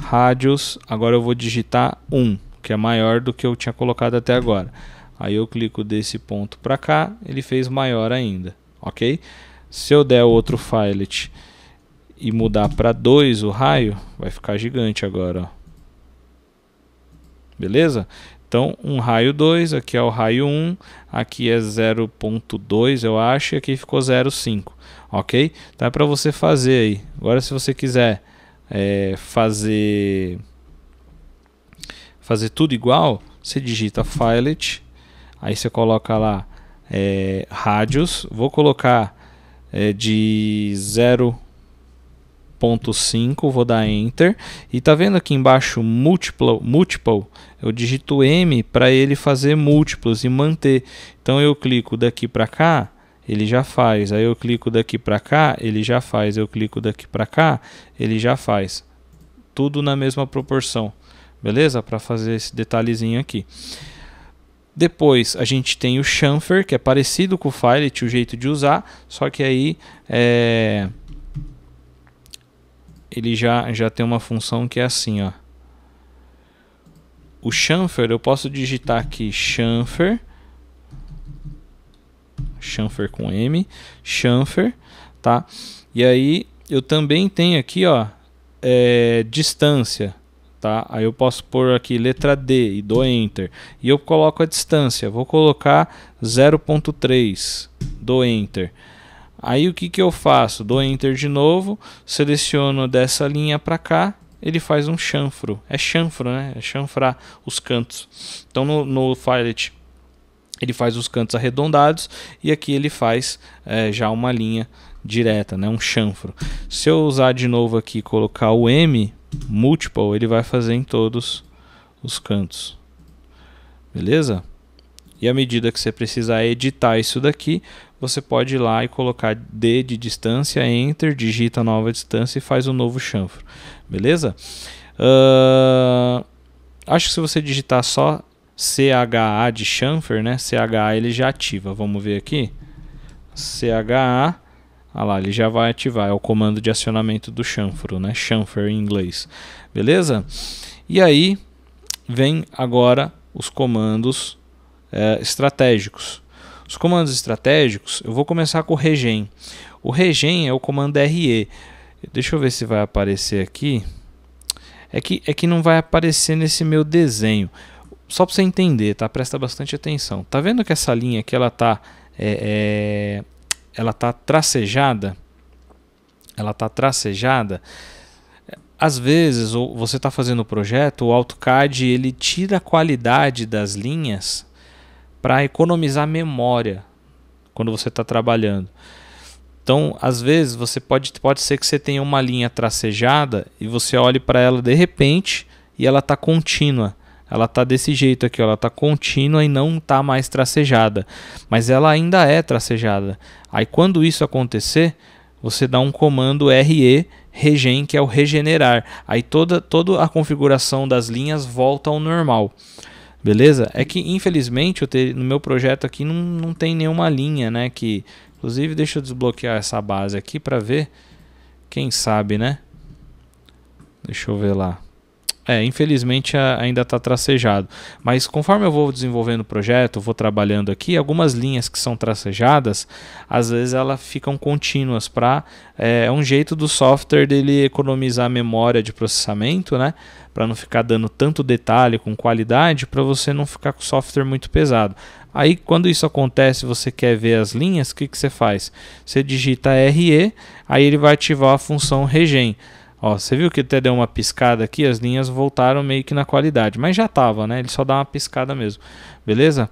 radius, agora eu vou digitar 1 que é maior do que eu tinha colocado até agora. Aí eu clico desse ponto para cá, ele fez maior ainda, ok? Se eu der outro filet e mudar para 2 o raio, vai ficar gigante agora, ó. Beleza? Então, um raio 2, aqui é o raio 1, um, aqui é 0.2, eu acho, e aqui ficou 0.5, ok? Então é para você fazer aí. Agora, se você quiser é, fazer fazer tudo igual, você digita Filet, aí você coloca lá é, rádios, vou colocar é, de 0.5, vou dar Enter, e tá vendo aqui embaixo multiple, multiple eu digito M para ele fazer múltiplos e manter, então eu clico daqui para cá, ele já faz. Aí eu clico daqui para cá, ele já faz. Eu clico daqui para cá, ele já faz. Tudo na mesma proporção beleza? Para fazer esse detalhezinho aqui. Depois a gente tem o chamfer, que é parecido com o Filet, o jeito de usar, só que aí é... ele já, já tem uma função que é assim, ó. O chamfer, eu posso digitar aqui chamfer, chamfer com M, chamfer, tá? E aí eu também tenho aqui, ó, é, distância, tá? Aí eu posso pôr aqui letra D e dou enter. E eu coloco a distância, vou colocar 0.3, dou enter. Aí o que, que eu faço? Dou enter de novo, seleciono dessa linha para cá, ele faz um chanfro. É chanfro, né? É chanfrar os cantos. Então no, no filet ele faz os cantos arredondados e aqui ele faz é, já uma linha direta, né? um chanfro. Se eu usar de novo aqui colocar o M, multiple ele vai fazer em todos os cantos. Beleza? E à medida que você precisar editar isso daqui, você pode ir lá e colocar D de distância, Enter, digita nova distância e faz um novo chanfro. Beleza? Uh, acho que se você digitar só CHA de chanfer, né? CHA ele já ativa. Vamos ver aqui. CHA Olha ah lá, ele já vai ativar, é o comando de acionamento do chanfro, né? Chanfer em inglês. Beleza? E aí vem agora os comandos é, estratégicos. Os comandos estratégicos, eu vou começar com o regen. O regen é o comando RE. Deixa eu ver se vai aparecer aqui. É que, é que não vai aparecer nesse meu desenho. Só para você entender, tá? Presta bastante atenção. Tá vendo que essa linha aqui ela tá é, é ela tá tracejada, ela tá tracejada, às vezes você está fazendo o projeto, o AutoCAD ele tira a qualidade das linhas para economizar memória quando você está trabalhando. Então, às vezes você pode pode ser que você tenha uma linha tracejada e você olhe para ela de repente e ela está contínua ela tá desse jeito aqui, ó, ela tá contínua e não tá mais tracejada, mas ela ainda é tracejada. Aí quando isso acontecer, você dá um comando RE regen, que é o regenerar. Aí toda, toda a configuração das linhas volta ao normal. Beleza? É que infelizmente no meu projeto aqui não, não tem nenhuma linha, né? Que, inclusive, deixa eu desbloquear essa base aqui para ver. Quem sabe, né? Deixa eu ver lá. É, infelizmente ainda está tracejado. Mas conforme eu vou desenvolvendo o projeto, vou trabalhando aqui, algumas linhas que são tracejadas, às vezes elas ficam contínuas para é, é um jeito do software dele economizar memória de processamento, né? Para não ficar dando tanto detalhe com qualidade, para você não ficar com o software muito pesado. Aí, quando isso acontece, você quer ver as linhas, o que, que você faz? Você digita RE, aí ele vai ativar a função regen. Ó, você viu que até deu uma piscada aqui, as linhas voltaram meio que na qualidade, mas já tava, né? Ele só dá uma piscada mesmo, beleza?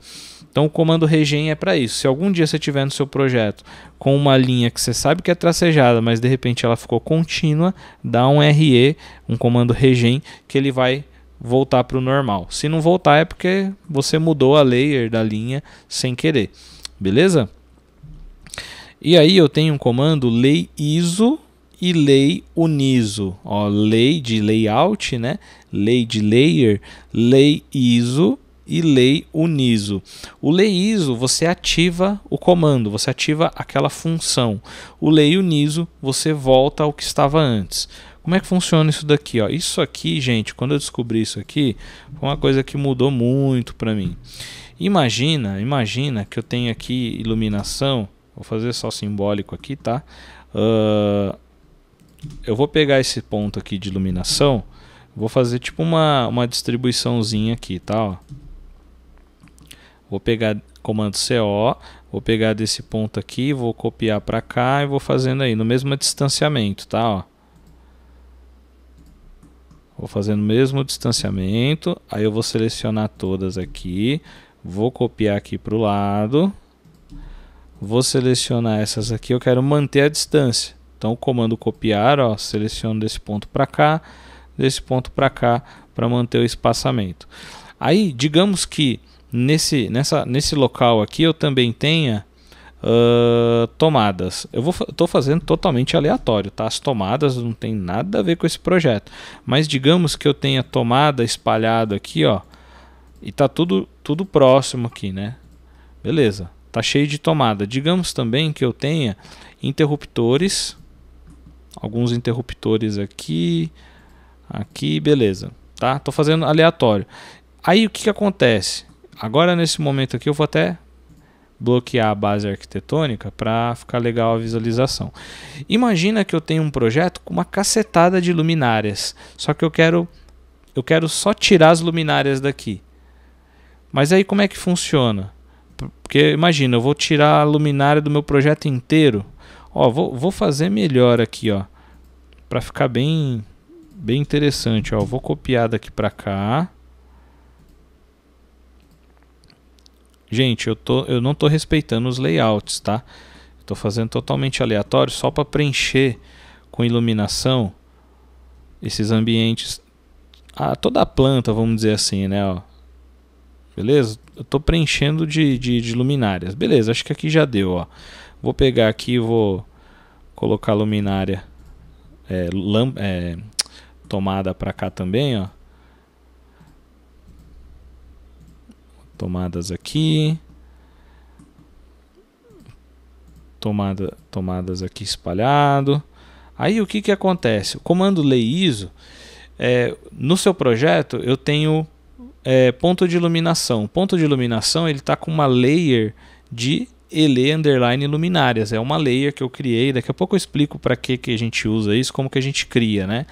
Então o comando regen é para isso. Se algum dia você tiver no seu projeto com uma linha que você sabe que é tracejada, mas de repente ela ficou contínua, dá um RE, um comando regen, que ele vai voltar para o normal. Se não voltar é porque você mudou a layer da linha sem querer, beleza? E aí eu tenho um comando lay ISO e lei UNISO. Ó, lei de layout, né? Lei de layer, lei ISO e lei UNISO. O lei ISO você ativa o comando, você ativa aquela função. O lei UNISO você volta ao que estava antes. Como é que funciona isso daqui? Ó? Isso aqui, gente, quando eu descobri isso aqui, foi uma coisa que mudou muito para mim. Imagina, imagina que eu tenho aqui iluminação, vou fazer só simbólico aqui, tá? Uh, eu vou pegar esse ponto aqui de iluminação, vou fazer tipo uma, uma distribuiçãozinha aqui, tá? Ó. Vou pegar comando CO, vou pegar desse ponto aqui, vou copiar para cá e vou fazendo aí no mesmo distanciamento, tá? Ó. Vou fazendo o mesmo distanciamento, aí eu vou selecionar todas aqui, vou copiar aqui para o lado, vou selecionar essas aqui, eu quero manter a distância. Então o comando copiar, ó, seleciono desse ponto para cá, desse ponto para cá para manter o espaçamento. Aí, digamos que nesse, nessa, nesse local aqui eu também tenha uh, tomadas. Eu estou fazendo totalmente aleatório, tá? As tomadas não tem nada a ver com esse projeto. Mas digamos que eu tenha tomada espalhado aqui, ó, e tá tudo tudo próximo aqui, né? Beleza? Tá cheio de tomada. Digamos também que eu tenha interruptores alguns interruptores aqui, aqui, beleza, tá? Tô fazendo aleatório. Aí o que, que acontece? Agora nesse momento aqui eu vou até bloquear a base arquitetônica para ficar legal a visualização. Imagina que eu tenho um projeto com uma cacetada de luminárias, só que eu quero eu quero só tirar as luminárias daqui. Mas aí como é que funciona? Porque imagina, eu vou tirar a luminária do meu projeto inteiro. Ó, vou, vou fazer melhor aqui, ó, para ficar bem bem interessante, ó. Vou copiar daqui para cá. Gente, eu, tô, eu não estou respeitando os layouts, tá? Estou fazendo totalmente aleatório só para preencher com iluminação esses ambientes. Ah, toda a planta, vamos dizer assim, né? Ó. Beleza? Eu estou preenchendo de, de, de luminárias. Beleza, acho que aqui já deu, ó. Vou pegar aqui e vou colocar luminária é, lamp, é, tomada para cá também, ó. Tomadas aqui. Tomada, tomadas aqui espalhado. Aí o que, que acontece? O comando lei ISO, é, no seu projeto eu tenho é, ponto de iluminação. O ponto de iluminação ele está com uma layer de ele underline luminárias. É uma layer que eu criei. Daqui a pouco eu explico para que, que a gente usa isso, como que a gente cria, né?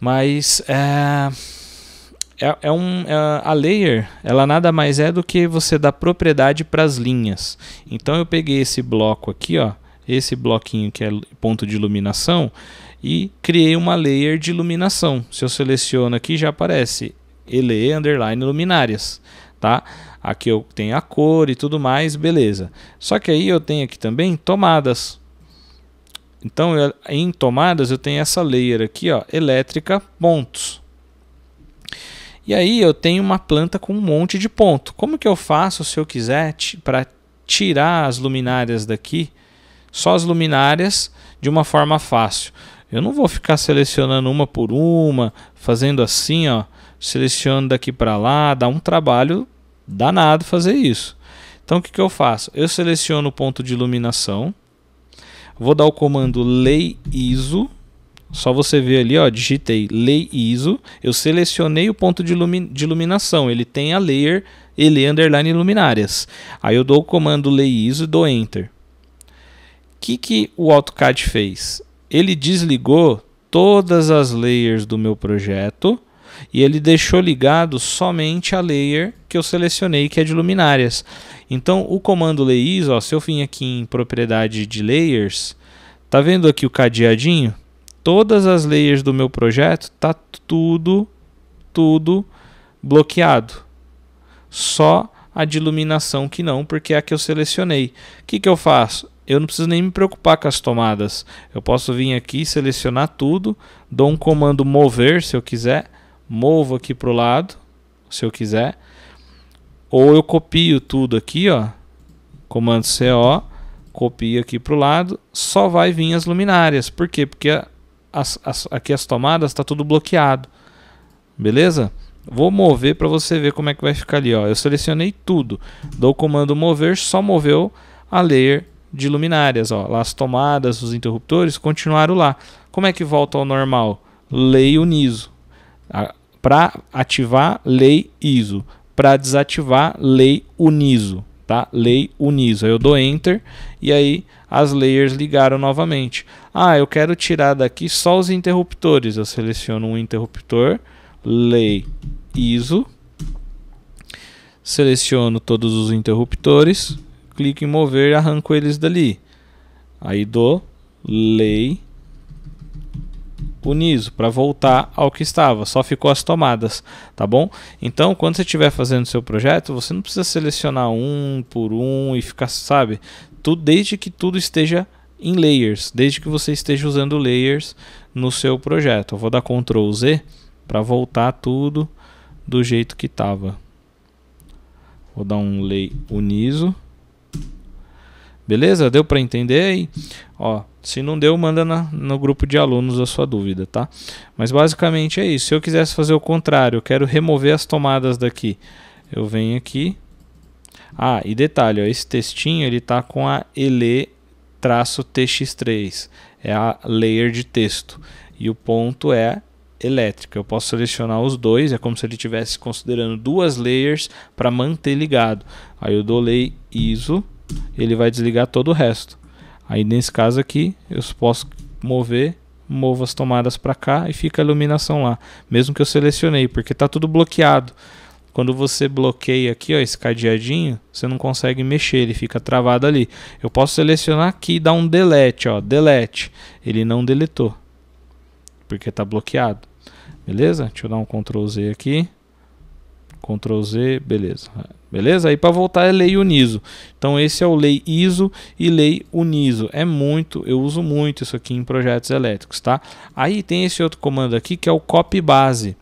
Mas é, é, é um, é, a layer, ela nada mais é do que você dar propriedade para as linhas. Então eu peguei esse bloco aqui, ó, esse bloquinho que é ponto de iluminação, e criei uma layer de iluminação. Se eu seleciono aqui, já aparece ele underline luminárias, tá? aqui eu tenho a cor e tudo mais, beleza. Só que aí eu tenho aqui também tomadas. Então eu, em tomadas eu tenho essa layer aqui, ó, elétrica pontos. E aí eu tenho uma planta com um monte de ponto. Como que eu faço se eu quiser para tirar as luminárias daqui? Só as luminárias de uma forma fácil. Eu não vou ficar selecionando uma por uma, fazendo assim, ó, selecionando daqui para lá, dá um trabalho danado fazer isso. Então o que, que eu faço? Eu seleciono o ponto de iluminação, vou dar o comando lei ISO, só você ver ali, ó, digitei lei ISO, eu selecionei o ponto de, ilumi de iluminação, ele tem a layer ele é underline luminárias. Aí eu dou o comando lei ISO e dou enter. O que, que o AutoCAD fez? Ele desligou todas as layers do meu projeto e ele deixou ligado somente a layer que eu selecionei, que é de luminárias. Então o comando layers, ó, se eu vim aqui em propriedade de layers, tá vendo aqui o cadeadinho? Todas as layers do meu projeto tá tudo, tudo bloqueado. Só a de iluminação que não, porque é a que eu selecionei. O que, que eu faço? eu não preciso nem me preocupar com as tomadas. Eu posso vir aqui, selecionar tudo, dou um comando mover se eu quiser, movo aqui para o lado, se eu quiser, ou eu copio tudo aqui, ó, comando CO, copio aqui para o lado, só vai vir as luminárias. Por quê? Porque as, as, aqui as tomadas está tudo bloqueado, beleza? Vou mover para você ver como é que vai ficar ali, ó. Eu selecionei tudo, dou o comando mover, só moveu a layer de luminárias, ó. Lá as tomadas, os interruptores continuaram lá. Como é que volta ao normal? Leio niso. Para ativar, lei ISO. Para desativar, lei UNISO. Tá? Lei UNISO. Aí eu dou Enter e aí as layers ligaram novamente. Ah, eu quero tirar daqui só os interruptores. Eu seleciono um interruptor, lei ISO. Seleciono todos os interruptores, clico em mover e arranco eles dali. Aí dou lei o niso para voltar ao que estava, só ficou as tomadas, tá bom? Então, quando você estiver fazendo seu projeto, você não precisa selecionar um por um e ficar, sabe? Tudo desde que tudo esteja em layers, desde que você esteja usando layers no seu projeto. Eu vou dar Ctrl Z para voltar tudo do jeito que estava. Vou dar um lay uniso Beleza? Deu para entender aí? Ó, se não deu, manda na, no grupo de alunos a sua dúvida, tá? Mas basicamente é isso. Se eu quisesse fazer o contrário, eu quero remover as tomadas daqui. Eu venho aqui. Ah, e detalhe, ó, esse textinho ele tá com a ele-tx3. É a layer de texto. E o ponto é elétrica. Eu posso selecionar os dois, é como se ele estivesse considerando duas layers para manter ligado. Aí eu dou lei ISO ele vai desligar todo o resto. Aí nesse caso aqui, eu posso mover, movo as tomadas para cá e fica a iluminação lá, mesmo que eu selecionei, porque está tudo bloqueado. Quando você bloqueia aqui, ó, esse cadeadinho, você não consegue mexer, ele fica travado ali. Eu posso selecionar aqui e dar um delete, ó, delete. Ele não deletou, porque está bloqueado. Beleza? Deixa eu dar um Ctrl Z aqui. Ctrl Z, beleza. Beleza? Aí para voltar é lei Uniso. Então esse é o lei ISO e lei Uniso. É muito, eu uso muito isso aqui em projetos elétricos, tá? Aí tem esse outro comando aqui que é o copy base.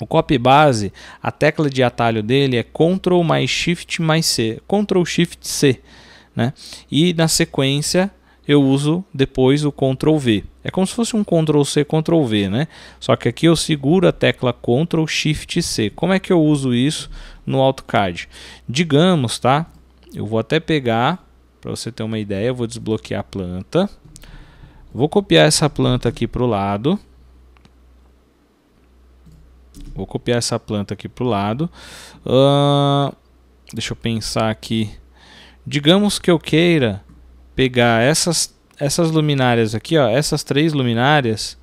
O copy base, a tecla de atalho dele é Ctrl mais Shift mais C, Ctrl Shift C, né? E na sequência eu uso depois o Ctrl V. É como se fosse um Ctrl C, Ctrl V, né? Só que aqui eu seguro a tecla Ctrl Shift C. Como é que eu uso isso no AutoCAD? Digamos, tá? Eu vou até pegar, para você ter uma ideia, eu vou desbloquear a planta. Vou copiar essa planta aqui para o lado. Vou copiar essa planta aqui para o lado. Uh, deixa eu pensar aqui. Digamos que eu queira pegar essas essas luminárias aqui, ó, essas três luminárias,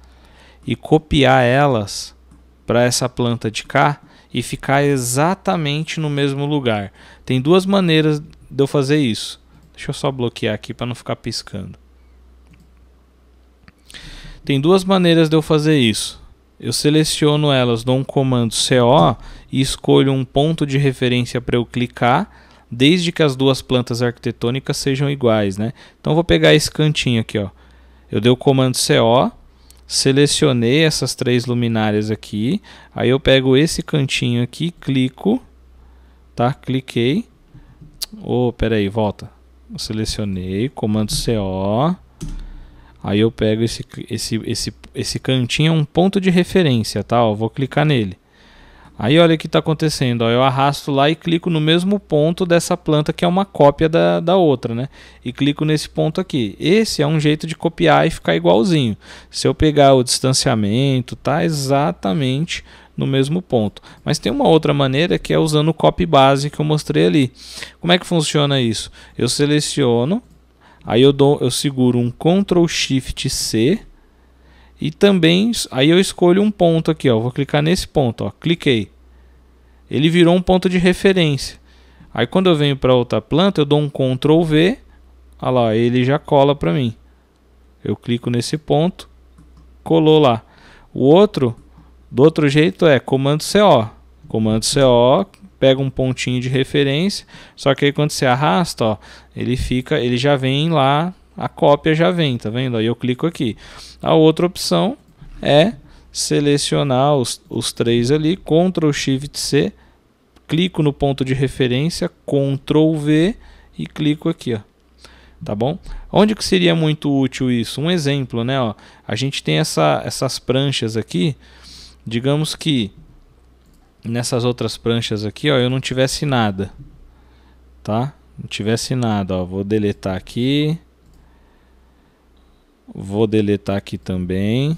e copiar elas para essa planta de cá e ficar exatamente no mesmo lugar. Tem duas maneiras de eu fazer isso. Deixa eu só bloquear aqui para não ficar piscando. Tem duas maneiras de eu fazer isso. Eu seleciono elas, dou um comando CO e escolho um ponto de referência para eu clicar desde que as duas plantas arquitetônicas sejam iguais, né? Então vou pegar esse cantinho aqui, ó. Eu dei o comando CO, selecionei essas três luminárias aqui, aí eu pego esse cantinho aqui, clico, tá? Cliquei. Oh, pera aí, volta. selecionei, comando CO. Aí eu pego esse, esse, esse, esse cantinho, é um ponto de referência, tá? Ó, vou clicar nele. Aí olha o que está acontecendo, ó, eu arrasto lá e clico no mesmo ponto dessa planta que é uma cópia da, da outra, né? E clico nesse ponto aqui. Esse é um jeito de copiar e ficar igualzinho. Se eu pegar o distanciamento, tá exatamente no mesmo ponto. Mas tem uma outra maneira que é usando o copy base que eu mostrei ali. Como é que funciona isso? Eu seleciono, aí eu, dou, eu seguro um Ctrl Shift C, e também, aí eu escolho um ponto aqui, ó, vou clicar nesse ponto, ó, cliquei. Ele virou um ponto de referência. Aí quando eu venho para outra planta, eu dou um Ctrl V, olha lá, ele já cola para mim. Eu clico nesse ponto, colou lá. O outro, do outro jeito é comando CO. Comando CO, pega um pontinho de referência, só que aí quando você arrasta, ó, ele fica, ele já vem lá a cópia já vem, tá vendo? Aí eu clico aqui. A outra opção é selecionar os, os três ali, Ctrl Shift C, clico no ponto de referência, Ctrl V e clico aqui, ó. Tá bom? Onde que seria muito útil isso? Um exemplo, né? Ó, a gente tem essa, essas pranchas aqui. Digamos que nessas outras pranchas aqui, ó, eu não tivesse nada, tá? Não tivesse nada, ó. Vou deletar aqui Vou deletar aqui também.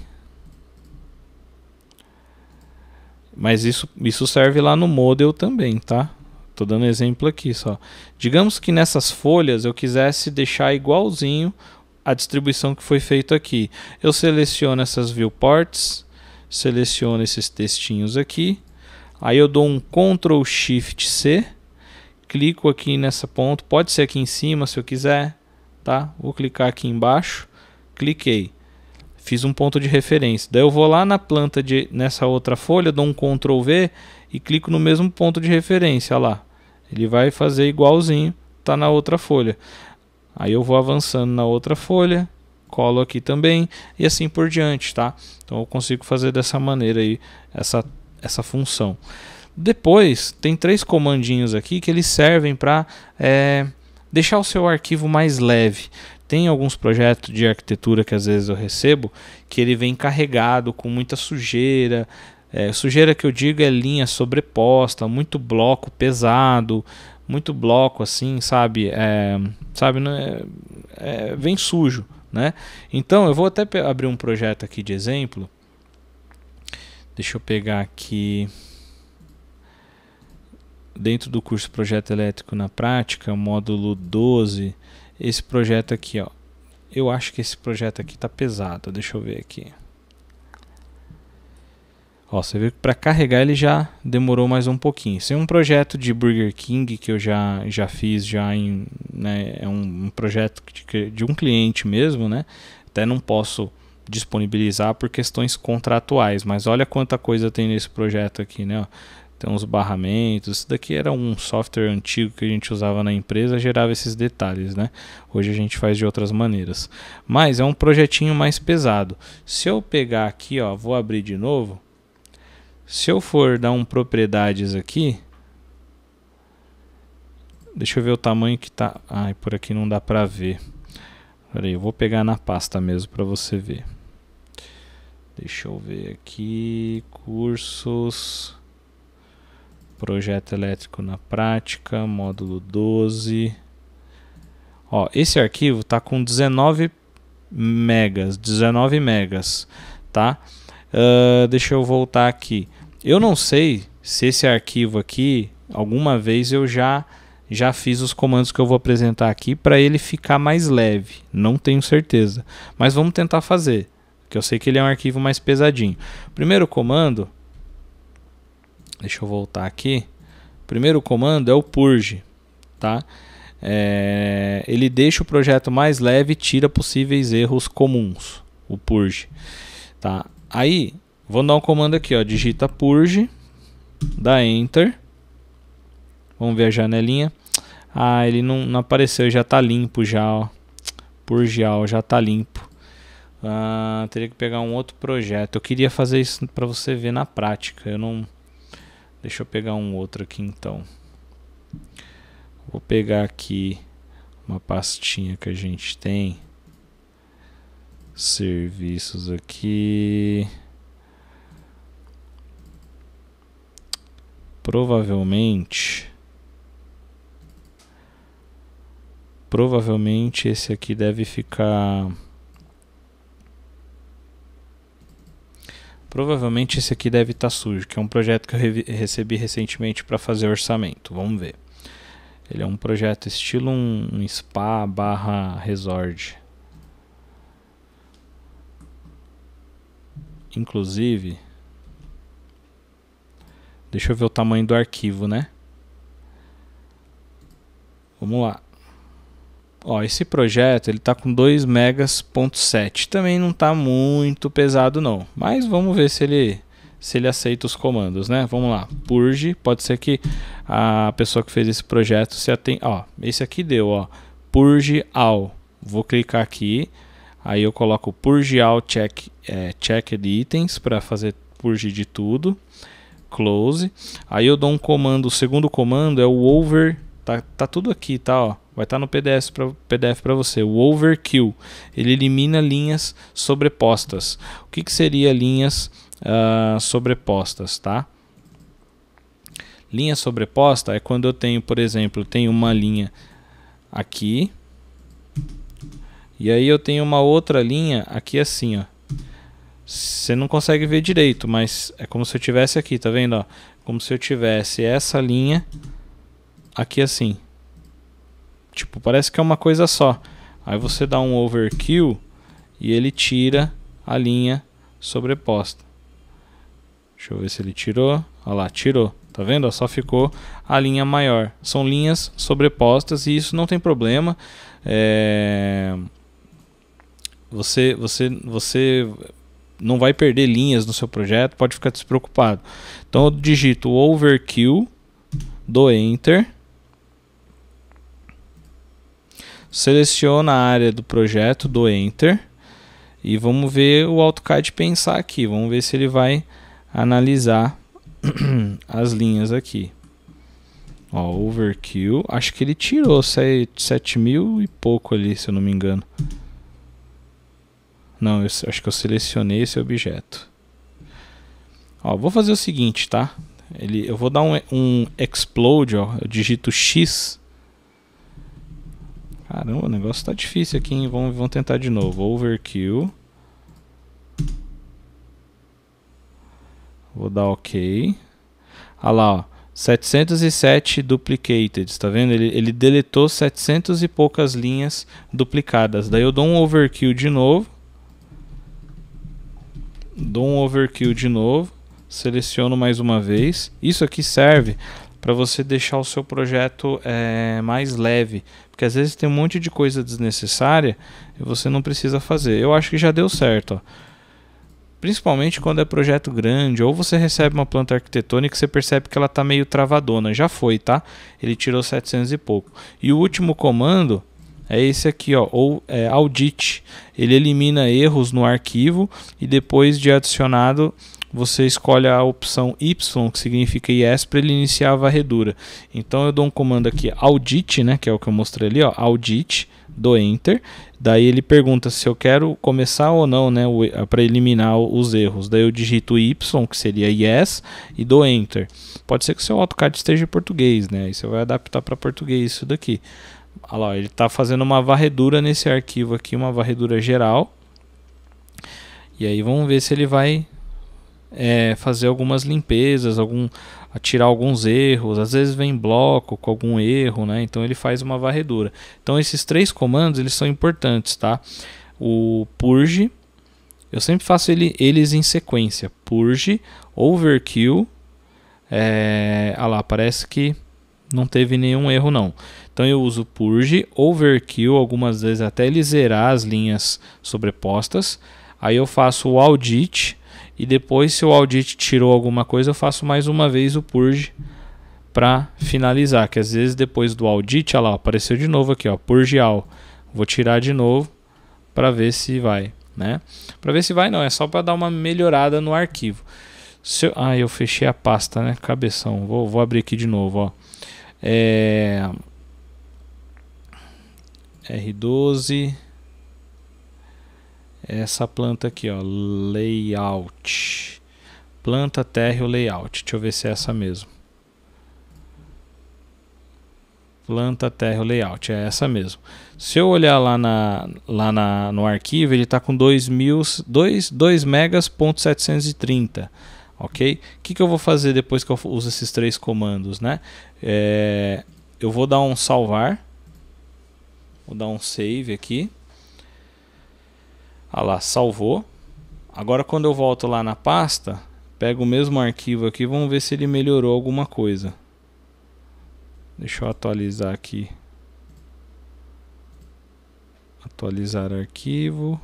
Mas isso, isso serve lá no model também, tá? Tô dando exemplo aqui só. Digamos que nessas folhas eu quisesse deixar igualzinho a distribuição que foi feita aqui. Eu seleciono essas viewports, seleciono esses textinhos aqui. Aí eu dou um Ctrl Shift C, clico aqui nessa ponta, pode ser aqui em cima se eu quiser, tá? Vou clicar aqui embaixo cliquei, fiz um ponto de referência. Daí eu vou lá na planta de nessa outra folha, dou um Ctrl V e clico no mesmo ponto de referência olha lá. Ele vai fazer igualzinho, tá na outra folha. Aí eu vou avançando na outra folha, colo aqui também e assim por diante, tá? Então eu consigo fazer dessa maneira aí essa essa função. Depois tem três comandinhos aqui que eles servem para é, eh, deixar o seu arquivo mais leve. Tem alguns projetos de arquitetura que às vezes eu recebo que ele vem carregado com muita sujeira. É, sujeira que eu digo é linha sobreposta, muito bloco pesado, muito bloco assim, sabe? É, sabe, né? É, vem sujo, né? Então eu vou até abrir um projeto aqui de exemplo. Deixa eu pegar aqui dentro do curso Projeto Elétrico na Prática, módulo 12, esse projeto aqui, ó. Eu acho que esse projeto aqui tá pesado. Deixa eu ver aqui. Ó, você viu que para carregar ele já demorou mais um pouquinho. Isso é um projeto de Burger King que eu já, já fiz já em, né, é um, um projeto de, de um cliente mesmo, né? Até não posso disponibilizar por questões contratuais, mas olha quanta coisa tem nesse projeto aqui, né? Ó tem então, uns barramentos. Isso daqui era um software antigo que a gente usava na empresa, gerava esses detalhes, né? Hoje a gente faz de outras maneiras. Mas é um projetinho mais pesado. Se eu pegar aqui, ó, vou abrir de novo. Se eu for dar um propriedades aqui, deixa eu ver o tamanho que tá. Ai, por aqui não dá para ver. Peraí, eu vou pegar na pasta mesmo para você ver. Deixa eu ver aqui, cursos Projeto elétrico na prática, módulo 12. Ó, esse arquivo tá com 19 megas, 19 megas, tá? Uh, deixa eu voltar aqui. Eu não sei se esse arquivo aqui, alguma vez eu já já fiz os comandos que eu vou apresentar aqui para ele ficar mais leve. Não tenho certeza, mas vamos tentar fazer, que eu sei que ele é um arquivo mais pesadinho. Primeiro comando Deixa eu voltar aqui. O primeiro comando é o purge, tá? É, ele deixa o projeto mais leve e tira possíveis erros comuns, o purge, tá? Aí, vou dar um comando aqui, ó, digita purge, dá enter. Vamos ver a janelinha. Ah, ele não, não apareceu, já está limpo já, ó. Purge all, já está limpo. Ah, teria que pegar um outro projeto. Eu queria fazer isso para você ver na prática. Eu não Deixa eu pegar um outro aqui então. Vou pegar aqui uma pastinha que a gente tem. Serviços aqui. Provavelmente. Provavelmente esse aqui deve ficar. Provavelmente esse aqui deve estar tá sujo, que é um projeto que eu re recebi recentemente para fazer orçamento. Vamos ver. Ele é um projeto estilo um, um spa barra resort. Inclusive, deixa eu ver o tamanho do arquivo, né? Vamos lá. Ó, esse projeto ele tá com 2 megas ponto 7. Também não tá muito pesado não, mas vamos ver se ele se ele aceita os comandos, né? Vamos lá. Purge, pode ser que a pessoa que fez esse projeto se atenda, ó, esse aqui deu, ó. Purge all. Vou clicar aqui, aí eu coloco purge all check é, check de itens para fazer purge de tudo. Close. Aí eu dou um comando, o segundo comando é o over, tá, tá tudo aqui, tá, ó Vai estar tá no PDF para PDF você. O overkill. Ele elimina linhas sobrepostas. O que, que seria linhas uh, sobrepostas, tá? Linha sobreposta é quando eu tenho, por exemplo, tenho uma linha aqui. E aí eu tenho uma outra linha aqui assim, ó. Você não consegue ver direito, mas é como se eu tivesse aqui, tá vendo? Ó? Como se eu tivesse essa linha aqui assim. Tipo, parece que é uma coisa só. Aí você dá um overkill e ele tira a linha sobreposta. Deixa eu ver se ele tirou. Olha lá, tirou. Tá vendo? Só ficou a linha maior. São linhas sobrepostas e isso não tem problema. É... Você, você, você não vai perder linhas no seu projeto, pode ficar despreocupado. Então eu digito overkill, do enter seleciona a área do projeto, do Enter, e vamos ver o AutoCAD pensar aqui, vamos ver se ele vai analisar as linhas aqui. Ó, overkill, acho que ele tirou 7 mil e pouco ali, se eu não me engano. Não, eu, acho que eu selecionei esse objeto. Ó, vou fazer o seguinte, tá? Ele, eu vou dar um, um explode, ó, eu digito X Caramba, o negócio tá difícil aqui, hein? Vamos, vamos tentar de novo. Overkill. Vou dar OK. Ah lá, ó. 707 duplicated, tá vendo? Ele, ele deletou 700 e poucas linhas duplicadas. Daí eu dou um overkill de novo. Dou um overkill de novo. Seleciono mais uma vez. Isso aqui serve para você deixar o seu projeto é, mais leve, porque às vezes tem um monte de coisa desnecessária e você não precisa fazer. Eu acho que já deu certo. Ó. Principalmente quando é projeto grande, ou você recebe uma planta arquitetônica e você percebe que ela está meio travadona. Já foi, tá? Ele tirou 700 e pouco. E o último comando é esse aqui, ó, ou é, audit. Ele elimina erros no arquivo e depois de adicionado você escolhe a opção Y, que significa yes, para ele iniciar a varredura. Então eu dou um comando aqui audit, né, que é o que eu mostrei ali, ó, audit, do enter. Daí ele pergunta se eu quero começar ou não, né, ah, para eliminar os erros. Daí eu digito Y, que seria yes, e dou enter. Pode ser que o seu AutoCAD esteja em português, né? Aí você vai adaptar para português isso daqui. Olha lá, ele está fazendo uma varredura nesse arquivo aqui, uma varredura geral. E aí vamos ver se ele vai é, fazer algumas limpezas, algum, tirar alguns erros. Às vezes vem bloco com algum erro, né? Então ele faz uma varredura. Então esses três comandos eles são importantes, tá? O purge, eu sempre faço ele, eles em sequência. Purge, overkill. É, ah lá, parece que não teve nenhum erro não. Então eu uso purge, overkill, algumas vezes até ele zerar as linhas sobrepostas. Aí eu faço o audit, e depois, se o audit tirou alguma coisa, eu faço mais uma vez o purge para finalizar. Que às vezes depois do audit, olha lá, apareceu de novo aqui, ó, purge all. Vou tirar de novo para ver se vai, né? Para ver se vai não, é só para dar uma melhorada no arquivo. Se eu, ah, eu fechei a pasta, né? Cabeção. Vou, vou abrir aqui de novo, ó. É... R12 essa planta aqui, ó, layout. Planta o layout. Deixa eu ver se é essa mesmo. Planta o layout, é essa mesmo. Se eu olhar lá, na, lá na, no arquivo, ele está com 2, megas.730. megas ponto ok? O que, que, eu vou fazer depois que eu uso esses três comandos, né? É, eu vou dar um salvar, vou dar um save aqui, Olha lá, salvou. Agora quando eu volto lá na pasta, pego o mesmo arquivo aqui, vamos ver se ele melhorou alguma coisa. Deixa eu atualizar aqui. Atualizar arquivo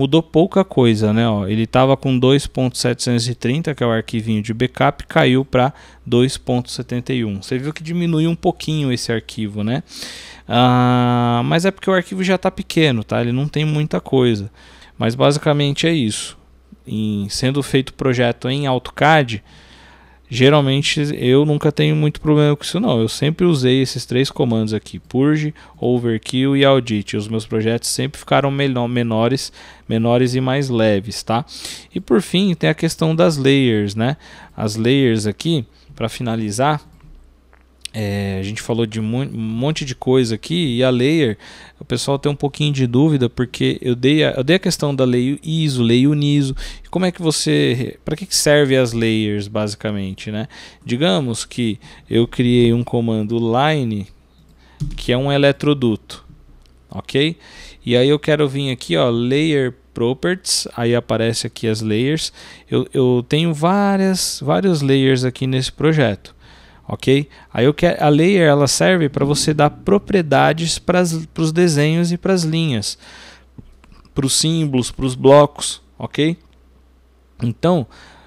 mudou pouca coisa, né? Ó, ele estava com 2.730, que é o arquivinho de backup, caiu para 2.71. Você viu que diminuiu um pouquinho esse arquivo, né? Ah, mas é porque o arquivo já está pequeno, tá? Ele não tem muita coisa. Mas basicamente é isso. Em, sendo feito o projeto em AutoCAD, Geralmente eu nunca tenho muito problema com isso não. Eu sempre usei esses três comandos aqui, purge, overkill e audit. Os meus projetos sempre ficaram menores, menores e mais leves, tá? E por fim, tem a questão das layers, né? As layers aqui, para finalizar, é, a gente falou de um monte de coisa aqui e a layer, o pessoal tem um pouquinho de dúvida porque eu dei a, eu dei a questão da lei ISO, lei Uniso. Como é que você, para que serve as layers basicamente, né? Digamos que eu criei um comando line que é um eletroduto, ok? E aí eu quero vir aqui, ó, layer properties, aí aparece aqui as layers. Eu, eu tenho várias, vários layers aqui nesse projeto ok? Aí eu quero, a layer ela serve para você dar propriedades para os desenhos e para as linhas, para os símbolos, para os blocos, ok? Então,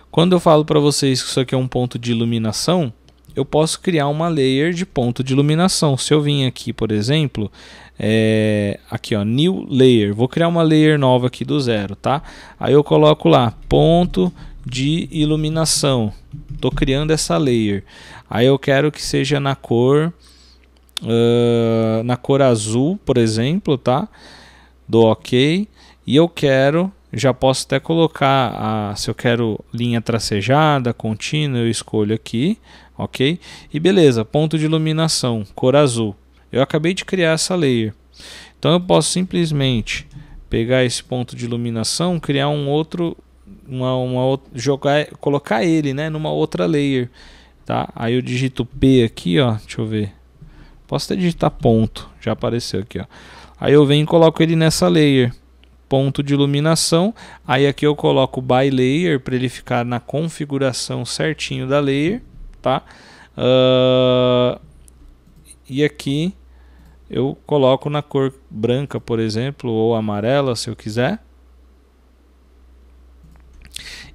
quando eu falo para vocês que isso aqui é um ponto de iluminação, eu posso criar uma layer de ponto de iluminação. Se eu vim aqui, por exemplo, é, aqui ó, new layer, vou criar uma layer nova aqui do zero, tá? Aí eu coloco lá ponto de iluminação. estou criando essa layer. Aí eu quero que seja na cor uh, na cor azul, por exemplo, tá? Do OK. E eu quero, já posso até colocar a, se eu quero linha tracejada, contínua, eu escolho aqui, OK? E beleza, ponto de iluminação, cor azul. Eu acabei de criar essa layer. Então eu posso simplesmente pegar esse ponto de iluminação, criar um outro uma, uma, jogar, colocar ele né, numa outra layer. Tá? Aí eu digito P aqui, ó. Deixa eu ver. Posso até digitar ponto. Já apareceu aqui, ó. Aí eu venho e coloco ele nessa layer. Ponto de iluminação. Aí aqui eu coloco by layer para ele ficar na configuração certinho da layer, tá? Uh... e aqui eu coloco na cor branca, por exemplo, ou amarela, se eu quiser.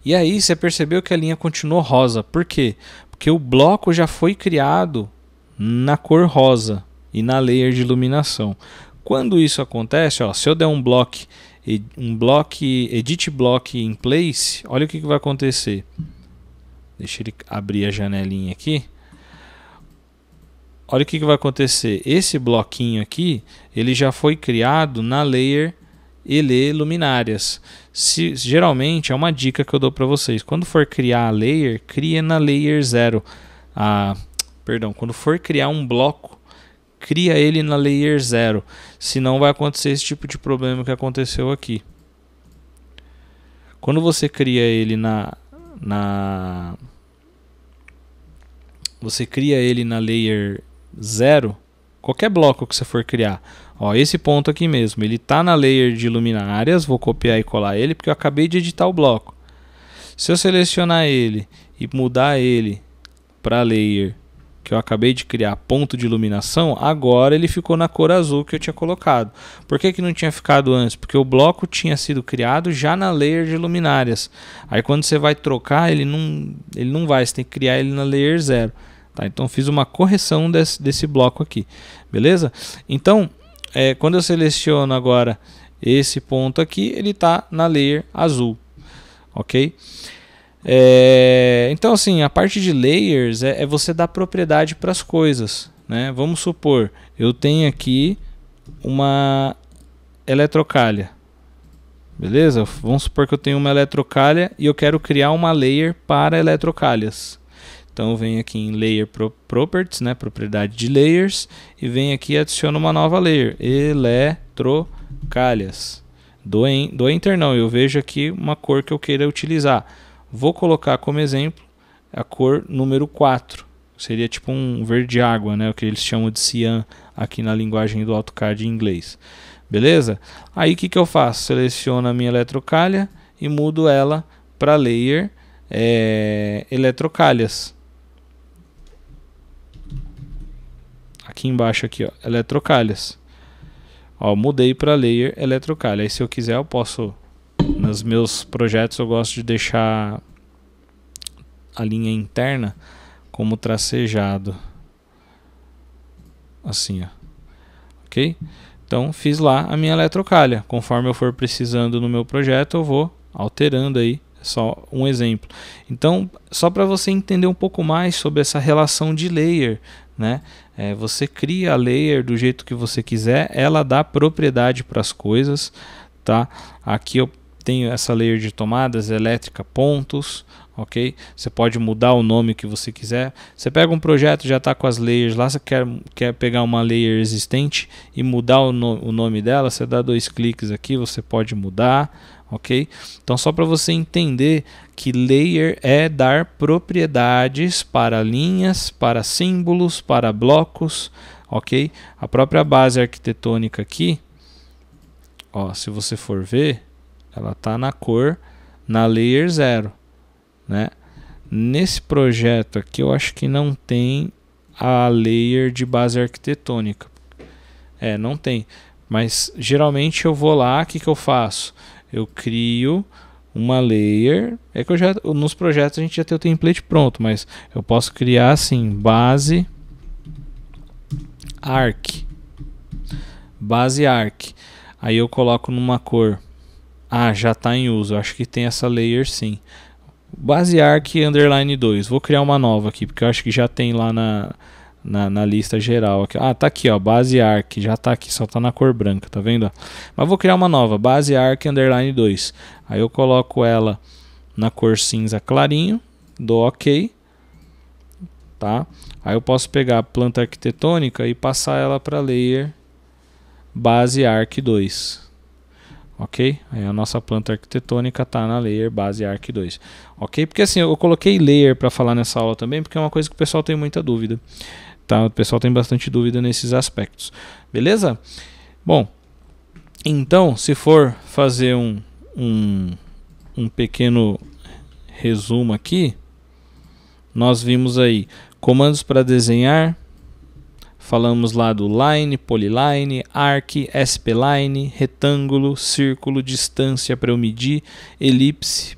E aí você percebeu que a linha continuou rosa. Por quê? Porque o bloco já foi criado na cor rosa e na layer de iluminação. Quando isso acontece, ó, se eu der um block, um block, edit block in place, olha o que, que vai acontecer. Deixa ele abrir a janelinha aqui. Olha o que, que vai acontecer. Esse bloquinho aqui, ele já foi criado na layer ele luminárias se, geralmente é uma dica que eu dou para vocês. Quando for criar a layer, cria na layer 0. Ah, perdão, quando for criar um bloco, cria ele na layer 0. Senão vai acontecer esse tipo de problema que aconteceu aqui. Quando você cria ele na, na você cria ele na layer 0, qualquer bloco que você for criar, Ó, esse ponto aqui mesmo, ele está na layer de luminárias, vou copiar e colar ele porque eu acabei de editar o bloco. Se eu selecionar ele e mudar ele para layer que eu acabei de criar ponto de iluminação, agora ele ficou na cor azul que eu tinha colocado. Por que, que não tinha ficado antes? Porque o bloco tinha sido criado já na layer de luminárias. Aí quando você vai trocar, ele não, ele não vai, você tem que criar ele na layer 0. Tá? Então fiz uma correção desse, desse bloco aqui, beleza? Então é, quando eu seleciono agora esse ponto aqui, ele está na layer azul, ok? É, então assim, a parte de layers é, é você dar propriedade para as coisas, né? Vamos supor, eu tenho aqui uma eletrocalha, beleza? Vamos supor que eu tenho uma eletrocalha e eu quero criar uma layer para eletrocalhas. Então vem aqui em Layer Pro Properties, né, propriedade de layers, e vem aqui e adiciona uma nova layer, eletrocalhas. Do, en do Enter não, eu vejo aqui uma cor que eu queira utilizar. Vou colocar como exemplo a cor número 4, seria tipo um verde água, né, o que eles chamam de cian aqui na linguagem do AutoCAD em inglês. Beleza? Aí o que, que eu faço? Seleciono a minha eletrocalha e mudo ela para layer é, eletrocalhas. aqui embaixo aqui, ó, eletrocalhas. Ó, mudei para layer eletrocalha. Aí se eu quiser eu posso nos meus projetos eu gosto de deixar a linha interna como tracejado. Assim, ó. OK? Então fiz lá a minha eletrocalha. Conforme eu for precisando no meu projeto, eu vou alterando aí é só um exemplo. Então, só para você entender um pouco mais sobre essa relação de layer né? É, você cria a layer do jeito que você quiser, ela dá propriedade para as coisas, tá? Aqui eu tenho essa layer de tomadas elétrica pontos, ok? Você pode mudar o nome que você quiser. Você pega um projeto já está com as layers lá, você quer, quer pegar uma layer existente e mudar o, no, o nome dela, você dá dois cliques aqui, você pode mudar, ok? Então, só para você entender que layer é dar propriedades para linhas, para símbolos, para blocos, ok? A própria base arquitetônica aqui, ó, se você for ver, ela está na cor, na layer 0, né? Nesse projeto aqui, eu acho que não tem a layer de base arquitetônica. É, não tem. Mas geralmente eu vou lá, o que, que eu faço? eu crio uma layer. É que eu já nos projetos a gente já tem o template pronto, mas eu posso criar assim base arc, base arc. Aí eu coloco numa cor. Ah, já está em uso. Acho que tem essa layer sim. Base arc underline 2. Vou criar uma nova aqui porque eu acho que já tem lá na na, na, lista geral. Aqui. Ah, tá aqui, ó, base arc, já tá aqui, só tá na cor branca, tá vendo? Mas vou criar uma nova, base arc underline 2. Aí eu coloco ela na cor cinza clarinho, dou OK, tá? Aí eu posso pegar a planta arquitetônica e passar ela para layer base arc 2. Ok? Aí a nossa planta arquitetônica está na layer base arc 2. Ok? Porque assim, eu coloquei layer para falar nessa aula também, porque é uma coisa que o pessoal tem muita dúvida. Tá? O pessoal tem bastante dúvida nesses aspectos. Beleza? Bom, então, se for fazer um, um, um pequeno resumo aqui, nós vimos aí comandos para desenhar, Falamos lá do line, polyline, arc, spline, retângulo, círculo, distância para eu medir, elipse.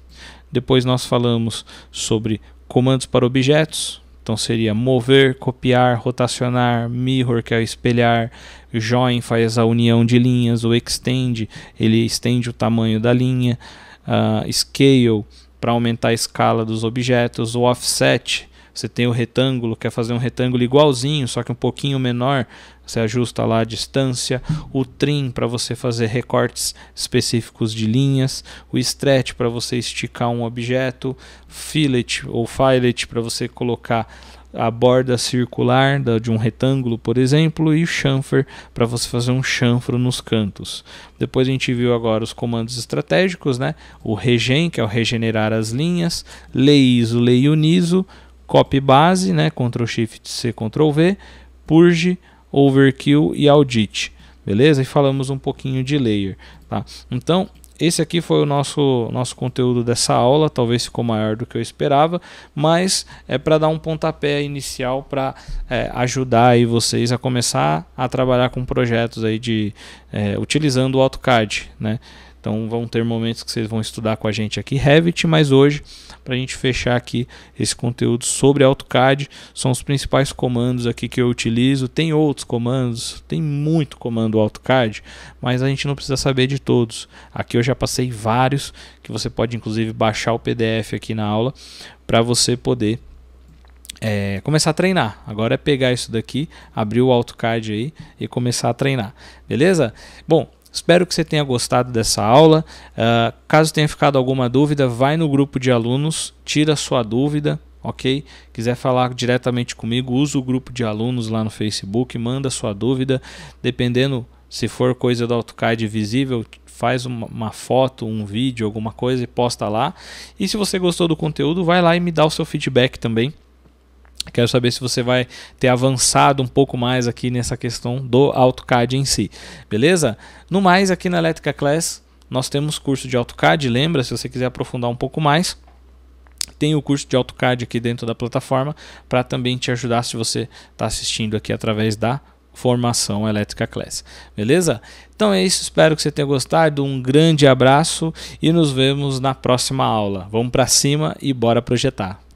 Depois nós falamos sobre comandos para objetos, então seria mover, copiar, rotacionar, mirror, que é espelhar, join faz a união de linhas, o extend, ele estende o tamanho da linha, uh, scale para aumentar a escala dos objetos, o offset você tem o retângulo, quer fazer um retângulo igualzinho, só que um pouquinho menor, você ajusta lá a distância. O trim para você fazer recortes específicos de linhas. O stretch para você esticar um objeto. Fillet ou filet para você colocar a borda circular de um retângulo, por exemplo, e o chanfer para você fazer um chanfro nos cantos. Depois a gente viu agora os comandos estratégicos, né? O regen, que é o regenerar as linhas, leiso, leioniso, copy base, né, Ctrl Shift C, Ctrl V, purge, overkill e audit, beleza? E falamos um pouquinho de layer, tá? Então, esse aqui foi o nosso, nosso conteúdo dessa aula, talvez ficou maior do que eu esperava, mas é para dar um pontapé inicial para é, ajudar aí vocês a começar a trabalhar com projetos aí de é, utilizando o AutoCAD, né? Então vão ter momentos que vocês vão estudar com a gente aqui Revit, mas hoje, para a gente fechar aqui esse conteúdo sobre AutoCAD, são os principais comandos aqui que eu utilizo. Tem outros comandos, tem muito comando AutoCAD, mas a gente não precisa saber de todos. Aqui eu já passei vários, que você pode inclusive baixar o PDF aqui na aula, para você poder é, começar a treinar. Agora é pegar isso daqui, abrir o AutoCAD aí e começar a treinar. Beleza? Bom, Espero que você tenha gostado dessa aula. Uh, caso tenha ficado alguma dúvida, vai no grupo de alunos, tira sua dúvida, ok? Quiser falar diretamente comigo, usa o grupo de alunos lá no Facebook, manda sua dúvida. Dependendo se for coisa do AutoCAD visível, faz uma, uma, foto, um vídeo, alguma coisa e posta lá. E se você gostou do conteúdo, vai lá e me dá o seu feedback também. Quero saber se você vai ter avançado um pouco mais aqui nessa questão do AutoCAD em si, beleza? No mais, aqui na Elétrica Class, nós temos curso de AutoCAD, lembra? Se você quiser aprofundar um pouco mais, tem o curso de AutoCAD aqui dentro da plataforma para também te ajudar se você está assistindo aqui através da formação elétrica Class, Beleza? Então é isso, espero que você tenha gostado. Um grande abraço e nos vemos na próxima aula. Vamos para cima e bora projetar.